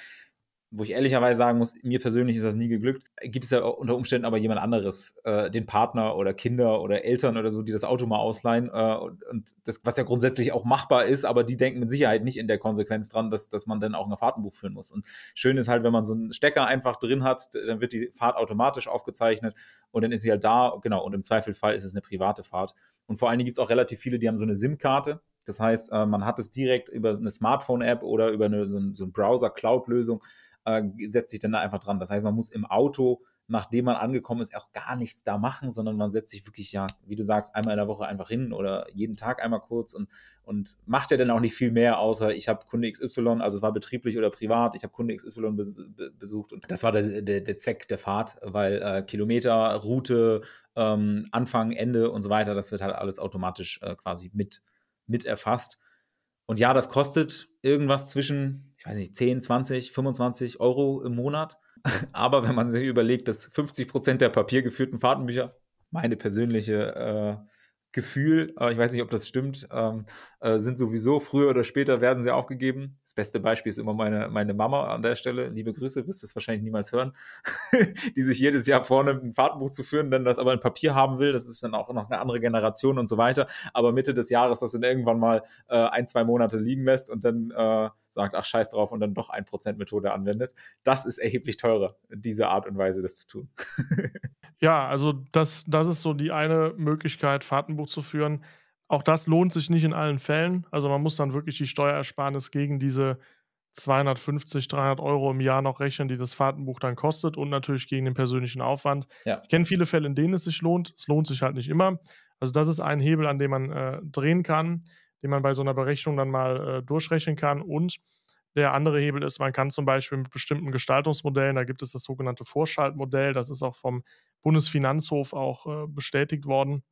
wo ich ehrlicherweise sagen muss, mir persönlich ist das nie geglückt, gibt es ja unter Umständen aber jemand anderes, äh, den Partner oder Kinder oder Eltern oder so, die das Auto mal ausleihen äh, und, und, das, was ja grundsätzlich auch machbar ist, aber die denken mit Sicherheit nicht in der Konsequenz dran, dass, dass man dann auch ein Fahrtenbuch führen muss. Und schön ist halt, wenn man so einen Stecker einfach drin hat, dann wird die Fahrt automatisch aufgezeichnet und dann ist sie halt da, genau, und im Zweifelfall ist es eine private Fahrt. Und vor allen Dingen gibt es auch relativ viele, die haben so eine SIM-Karte, das heißt, äh, man hat es direkt über eine Smartphone-App oder über eine, so, einen so Browser-Cloud-Lösung äh, setzt sich dann da einfach dran. Das heißt, man muss im Auto, nachdem man angekommen ist, auch gar nichts da machen, sondern man setzt sich wirklich, ja, wie du sagst, einmal in der Woche einfach hin oder jeden Tag einmal kurz und, und macht ja dann auch nicht viel mehr, außer ich habe Kunde XY, also war betrieblich oder privat, ich habe Kunde XY besucht und das war der, der, der Zweck der Fahrt, weil äh, Kilometer, Route, ähm, Anfang, Ende und so weiter, das wird halt alles automatisch äh, quasi mit, mit erfasst. Und ja, das kostet irgendwas zwischen ich weiß nicht, 10, 20, 25 Euro im Monat. Aber wenn man sich überlegt, dass 50 Prozent der papiergeführten Fahrtenbücher, meine persönliche äh, Gefühl, äh, ich weiß nicht, ob das stimmt, ähm, äh, sind sowieso früher oder später werden sie aufgegeben. Das beste Beispiel ist immer meine, meine Mama an der Stelle. Liebe Grüße, wirst du es wahrscheinlich niemals hören, die sich jedes Jahr vornimmt, ein Fahrtenbuch zu führen, dann das aber in Papier haben will. Das ist dann auch noch eine andere Generation und so weiter. Aber Mitte des Jahres das dann irgendwann mal äh, ein, zwei Monate liegen lässt und dann äh, sagt, ach scheiß drauf und dann doch 1% Methode anwendet. Das ist erheblich teurer, diese Art und Weise, das zu tun. ja, also das, das ist so die eine Möglichkeit, Fahrtenbuch zu führen. Auch das lohnt sich nicht in allen Fällen. Also man muss dann wirklich die Steuerersparnis gegen diese 250, 300 Euro im Jahr noch rechnen, die das Fahrtenbuch dann kostet und natürlich gegen den persönlichen Aufwand. Ja. Ich kenne viele Fälle, in denen es sich lohnt. Es lohnt sich halt nicht immer. Also das ist ein Hebel, an dem man äh, drehen kann den man bei so einer Berechnung dann mal äh, durchrechnen kann. Und der andere Hebel ist, man kann zum Beispiel mit bestimmten Gestaltungsmodellen, da gibt es das sogenannte Vorschaltmodell, das ist auch vom Bundesfinanzhof auch äh, bestätigt worden.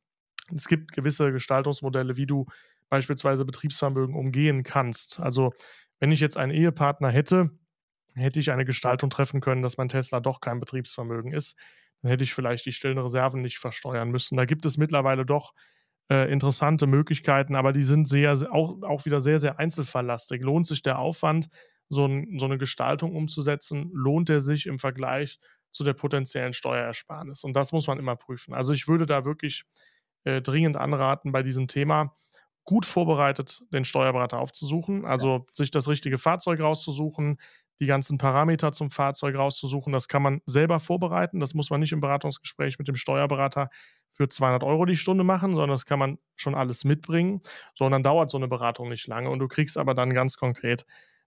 Es gibt gewisse Gestaltungsmodelle, wie du beispielsweise Betriebsvermögen umgehen kannst. Also wenn ich jetzt einen Ehepartner hätte, hätte ich eine Gestaltung treffen können, dass mein Tesla doch kein Betriebsvermögen ist. Dann hätte ich vielleicht die stillen Reserven nicht versteuern müssen. Da gibt es mittlerweile doch äh, interessante Möglichkeiten, aber die sind sehr, auch, auch wieder sehr, sehr einzelfalllastig. Lohnt sich der Aufwand, so, ein, so eine Gestaltung umzusetzen? Lohnt er sich im Vergleich zu der potenziellen Steuerersparnis? Und das muss man immer prüfen. Also ich würde da wirklich äh, dringend anraten, bei diesem Thema gut vorbereitet den Steuerberater aufzusuchen, also ja. sich das richtige Fahrzeug rauszusuchen, die ganzen Parameter zum Fahrzeug rauszusuchen. Das kann man selber vorbereiten. Das muss man nicht im Beratungsgespräch mit dem Steuerberater für 200 Euro die Stunde machen, sondern das kann man schon alles mitbringen. Sondern dauert so eine Beratung nicht lange und du kriegst aber dann ganz konkret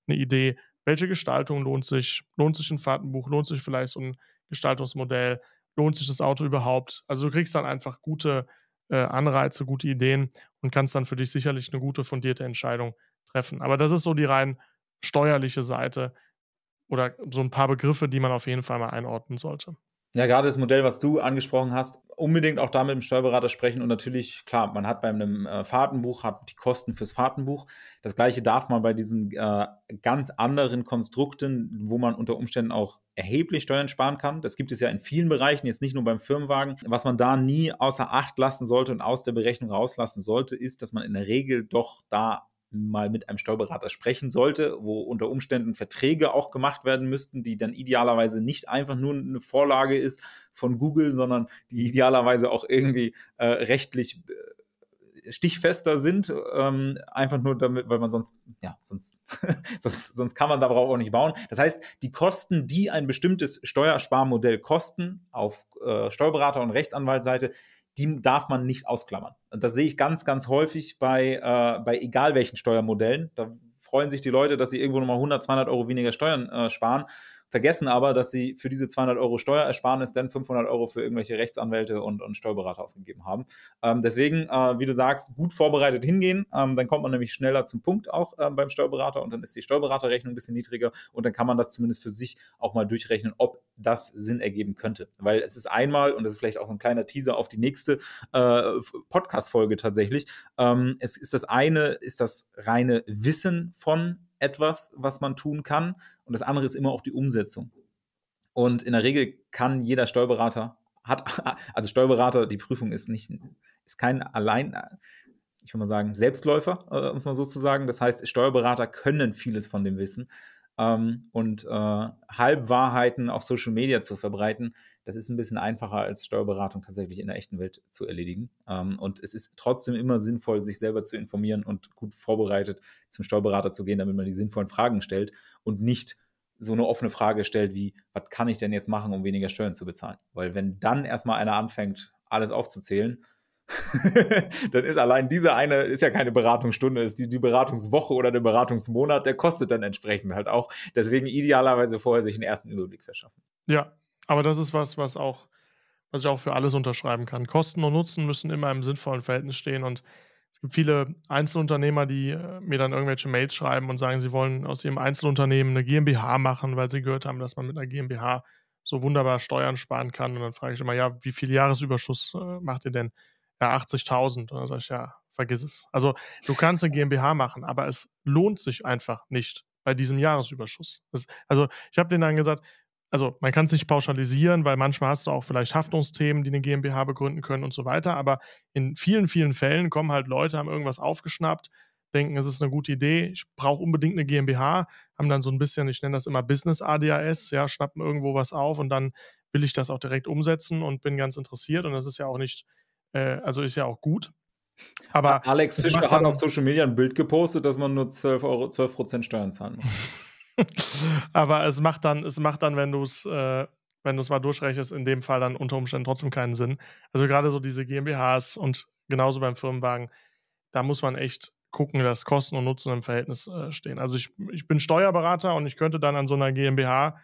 eine Idee, welche Gestaltung lohnt sich, lohnt sich ein Fahrtenbuch, lohnt sich vielleicht so ein Gestaltungsmodell, lohnt sich das Auto überhaupt. Also du kriegst dann einfach gute äh, Anreize, gute Ideen und kannst dann für dich sicherlich eine gute fundierte Entscheidung treffen. Aber das ist so die rein steuerliche Seite oder so ein paar Begriffe, die man auf jeden Fall mal einordnen sollte. Ja, gerade das Modell, was du angesprochen hast, unbedingt auch da mit dem Steuerberater sprechen und natürlich, klar, man hat bei einem äh, Fahrtenbuch, hat die Kosten fürs Fahrtenbuch. Das gleiche darf man bei diesen äh, ganz anderen Konstrukten, wo man unter Umständen auch erheblich Steuern sparen kann. Das gibt es ja in vielen Bereichen, jetzt nicht nur beim Firmenwagen. Was man da nie außer Acht lassen sollte und aus der Berechnung rauslassen sollte, ist, dass man in der Regel doch da mal mit einem Steuerberater sprechen sollte, wo unter Umständen Verträge auch gemacht werden müssten, die dann idealerweise nicht einfach nur eine Vorlage ist von Google, sondern die idealerweise auch irgendwie äh, rechtlich äh, stichfester sind, ähm, einfach nur damit, weil man sonst, ja, sonst, sonst, sonst kann man darauf auch nicht bauen. Das heißt, die Kosten, die ein bestimmtes Steuersparmodell kosten, auf äh, Steuerberater- und Rechtsanwaltseite, die darf man nicht ausklammern. Und das sehe ich ganz, ganz häufig bei, äh, bei egal welchen Steuermodellen. Da freuen sich die Leute, dass sie irgendwo nochmal 100, 200 Euro weniger Steuern äh, sparen vergessen aber, dass sie für diese 200 Euro Steuerersparnis dann 500 Euro für irgendwelche Rechtsanwälte und, und Steuerberater ausgegeben haben. Ähm, deswegen, äh, wie du sagst, gut vorbereitet hingehen, ähm, dann kommt man nämlich schneller zum Punkt auch ähm, beim Steuerberater und dann ist die Steuerberaterrechnung ein bisschen niedriger und dann kann man das zumindest für sich auch mal durchrechnen, ob das Sinn ergeben könnte. Weil es ist einmal, und das ist vielleicht auch so ein kleiner Teaser auf die nächste äh, Podcast-Folge tatsächlich, ähm, es ist das eine, ist das reine Wissen von etwas, was man tun kann. Und das andere ist immer auch die Umsetzung. Und in der Regel kann jeder Steuerberater, hat, also Steuerberater, die Prüfung ist nicht, ist kein allein, ich würde mal sagen, Selbstläufer, äh, um es mal so zu sagen. Das heißt, Steuerberater können vieles von dem Wissen ähm, und äh, Halbwahrheiten auf Social Media zu verbreiten, das ist ein bisschen einfacher als Steuerberatung tatsächlich in der echten Welt zu erledigen. Ähm, und es ist trotzdem immer sinnvoll, sich selber zu informieren und gut vorbereitet zum Steuerberater zu gehen, damit man die sinnvollen Fragen stellt und nicht so eine offene Frage stellt wie, was kann ich denn jetzt machen, um weniger Steuern zu bezahlen? Weil wenn dann erstmal einer anfängt, alles aufzuzählen, dann ist allein diese eine, ist ja keine Beratungsstunde, ist die, die Beratungswoche oder der Beratungsmonat, der kostet dann entsprechend halt auch. Deswegen idealerweise vorher sich einen ersten Überblick verschaffen. Ja, aber das ist was, was auch, was ich auch für alles unterschreiben kann. Kosten und Nutzen müssen immer im sinnvollen Verhältnis stehen und es gibt viele Einzelunternehmer, die äh, mir dann irgendwelche Mails schreiben und sagen, sie wollen aus ihrem Einzelunternehmen eine GmbH machen, weil sie gehört haben, dass man mit einer GmbH so wunderbar Steuern sparen kann. Und dann frage ich immer, ja, wie viel Jahresüberschuss äh, macht ihr denn? ja, 80.000. Und dann sage ich, ja, vergiss es. Also du kannst eine GmbH machen, aber es lohnt sich einfach nicht bei diesem Jahresüberschuss. Das, also ich habe denen dann gesagt, also man kann es nicht pauschalisieren, weil manchmal hast du auch vielleicht Haftungsthemen, die eine GmbH begründen können und so weiter. Aber in vielen, vielen Fällen kommen halt Leute, haben irgendwas aufgeschnappt, denken, es ist eine gute Idee, ich brauche unbedingt eine GmbH, haben dann so ein bisschen, ich nenne das immer Business ADAS, ja, schnappen irgendwo was auf und dann will ich das auch direkt umsetzen und bin ganz interessiert. Und das ist ja auch nicht äh, also ist ja auch gut. Aber Alex Fischer hat auf Social Media ein Bild gepostet, dass man nur 12, Euro, 12 Steuern zahlen muss. Aber es macht dann, es macht dann, wenn du es äh, wenn du es mal durchrechnest, in dem Fall dann unter Umständen trotzdem keinen Sinn. Also gerade so diese GmbHs und genauso beim Firmenwagen, da muss man echt gucken, dass Kosten und Nutzen im Verhältnis äh, stehen. Also ich, ich bin Steuerberater und ich könnte dann an so einer GmbH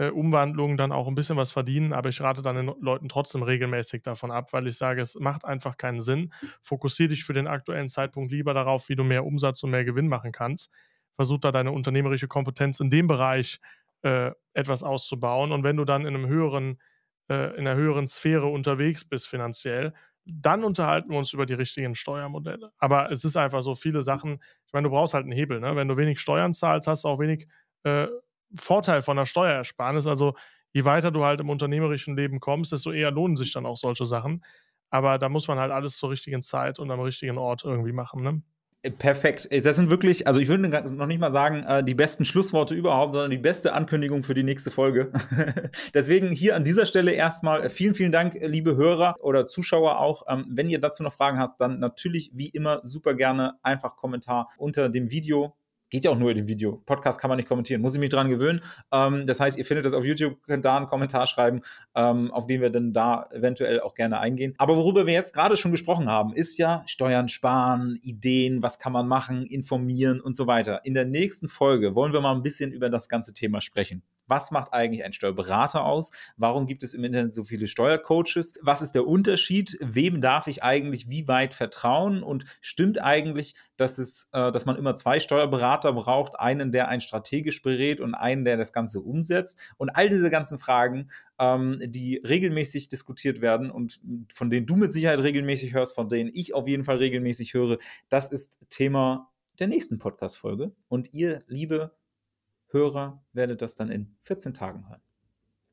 äh, Umwandlungen dann auch ein bisschen was verdienen, aber ich rate dann den Leuten trotzdem regelmäßig davon ab, weil ich sage, es macht einfach keinen Sinn. Fokussiere dich für den aktuellen Zeitpunkt lieber darauf, wie du mehr Umsatz und mehr Gewinn machen kannst. Versuch da deine unternehmerische Kompetenz in dem Bereich äh, etwas auszubauen. Und wenn du dann in einem höheren, äh, in einer höheren Sphäre unterwegs bist finanziell, dann unterhalten wir uns über die richtigen Steuermodelle. Aber es ist einfach so viele Sachen. Ich meine, du brauchst halt einen Hebel. Ne? Wenn du wenig Steuern zahlst, hast du auch wenig äh, Vorteil von der Steuerersparnis. Also je weiter du halt im unternehmerischen Leben kommst, desto eher lohnen sich dann auch solche Sachen. Aber da muss man halt alles zur richtigen Zeit und am richtigen Ort irgendwie machen. Ne? Äh, perfekt. Äh, das sind wirklich, also ich würde noch nicht mal sagen, äh, die besten Schlussworte überhaupt, sondern die beste Ankündigung für die nächste Folge. Deswegen hier an dieser Stelle erstmal vielen, vielen Dank, liebe Hörer oder Zuschauer auch. Ähm, wenn ihr dazu noch Fragen habt, dann natürlich wie immer super gerne einfach Kommentar unter dem Video Geht ja auch nur in dem Video. Podcast kann man nicht kommentieren. Muss ich mich dran gewöhnen. Ähm, das heißt, ihr findet das auf YouTube, könnt da einen Kommentar schreiben, ähm, auf den wir dann da eventuell auch gerne eingehen. Aber worüber wir jetzt gerade schon gesprochen haben, ist ja Steuern sparen, Ideen, was kann man machen, informieren und so weiter. In der nächsten Folge wollen wir mal ein bisschen über das ganze Thema sprechen. Was macht eigentlich ein Steuerberater aus? Warum gibt es im Internet so viele Steuercoaches? Was ist der Unterschied? Wem darf ich eigentlich wie weit vertrauen? Und stimmt eigentlich, dass es, äh, dass man immer zwei Steuerberater braucht, einen, der einen strategisch berät und einen, der das Ganze umsetzt? Und all diese ganzen Fragen ähm, die regelmäßig diskutiert werden und von denen du mit Sicherheit regelmäßig hörst, von denen ich auf jeden Fall regelmäßig höre. Das ist Thema der nächsten Podcast-Folge. Und ihr, liebe Hörer werdet das dann in 14 Tagen hören.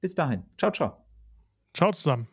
Bis dahin. Ciao, ciao. Ciao zusammen.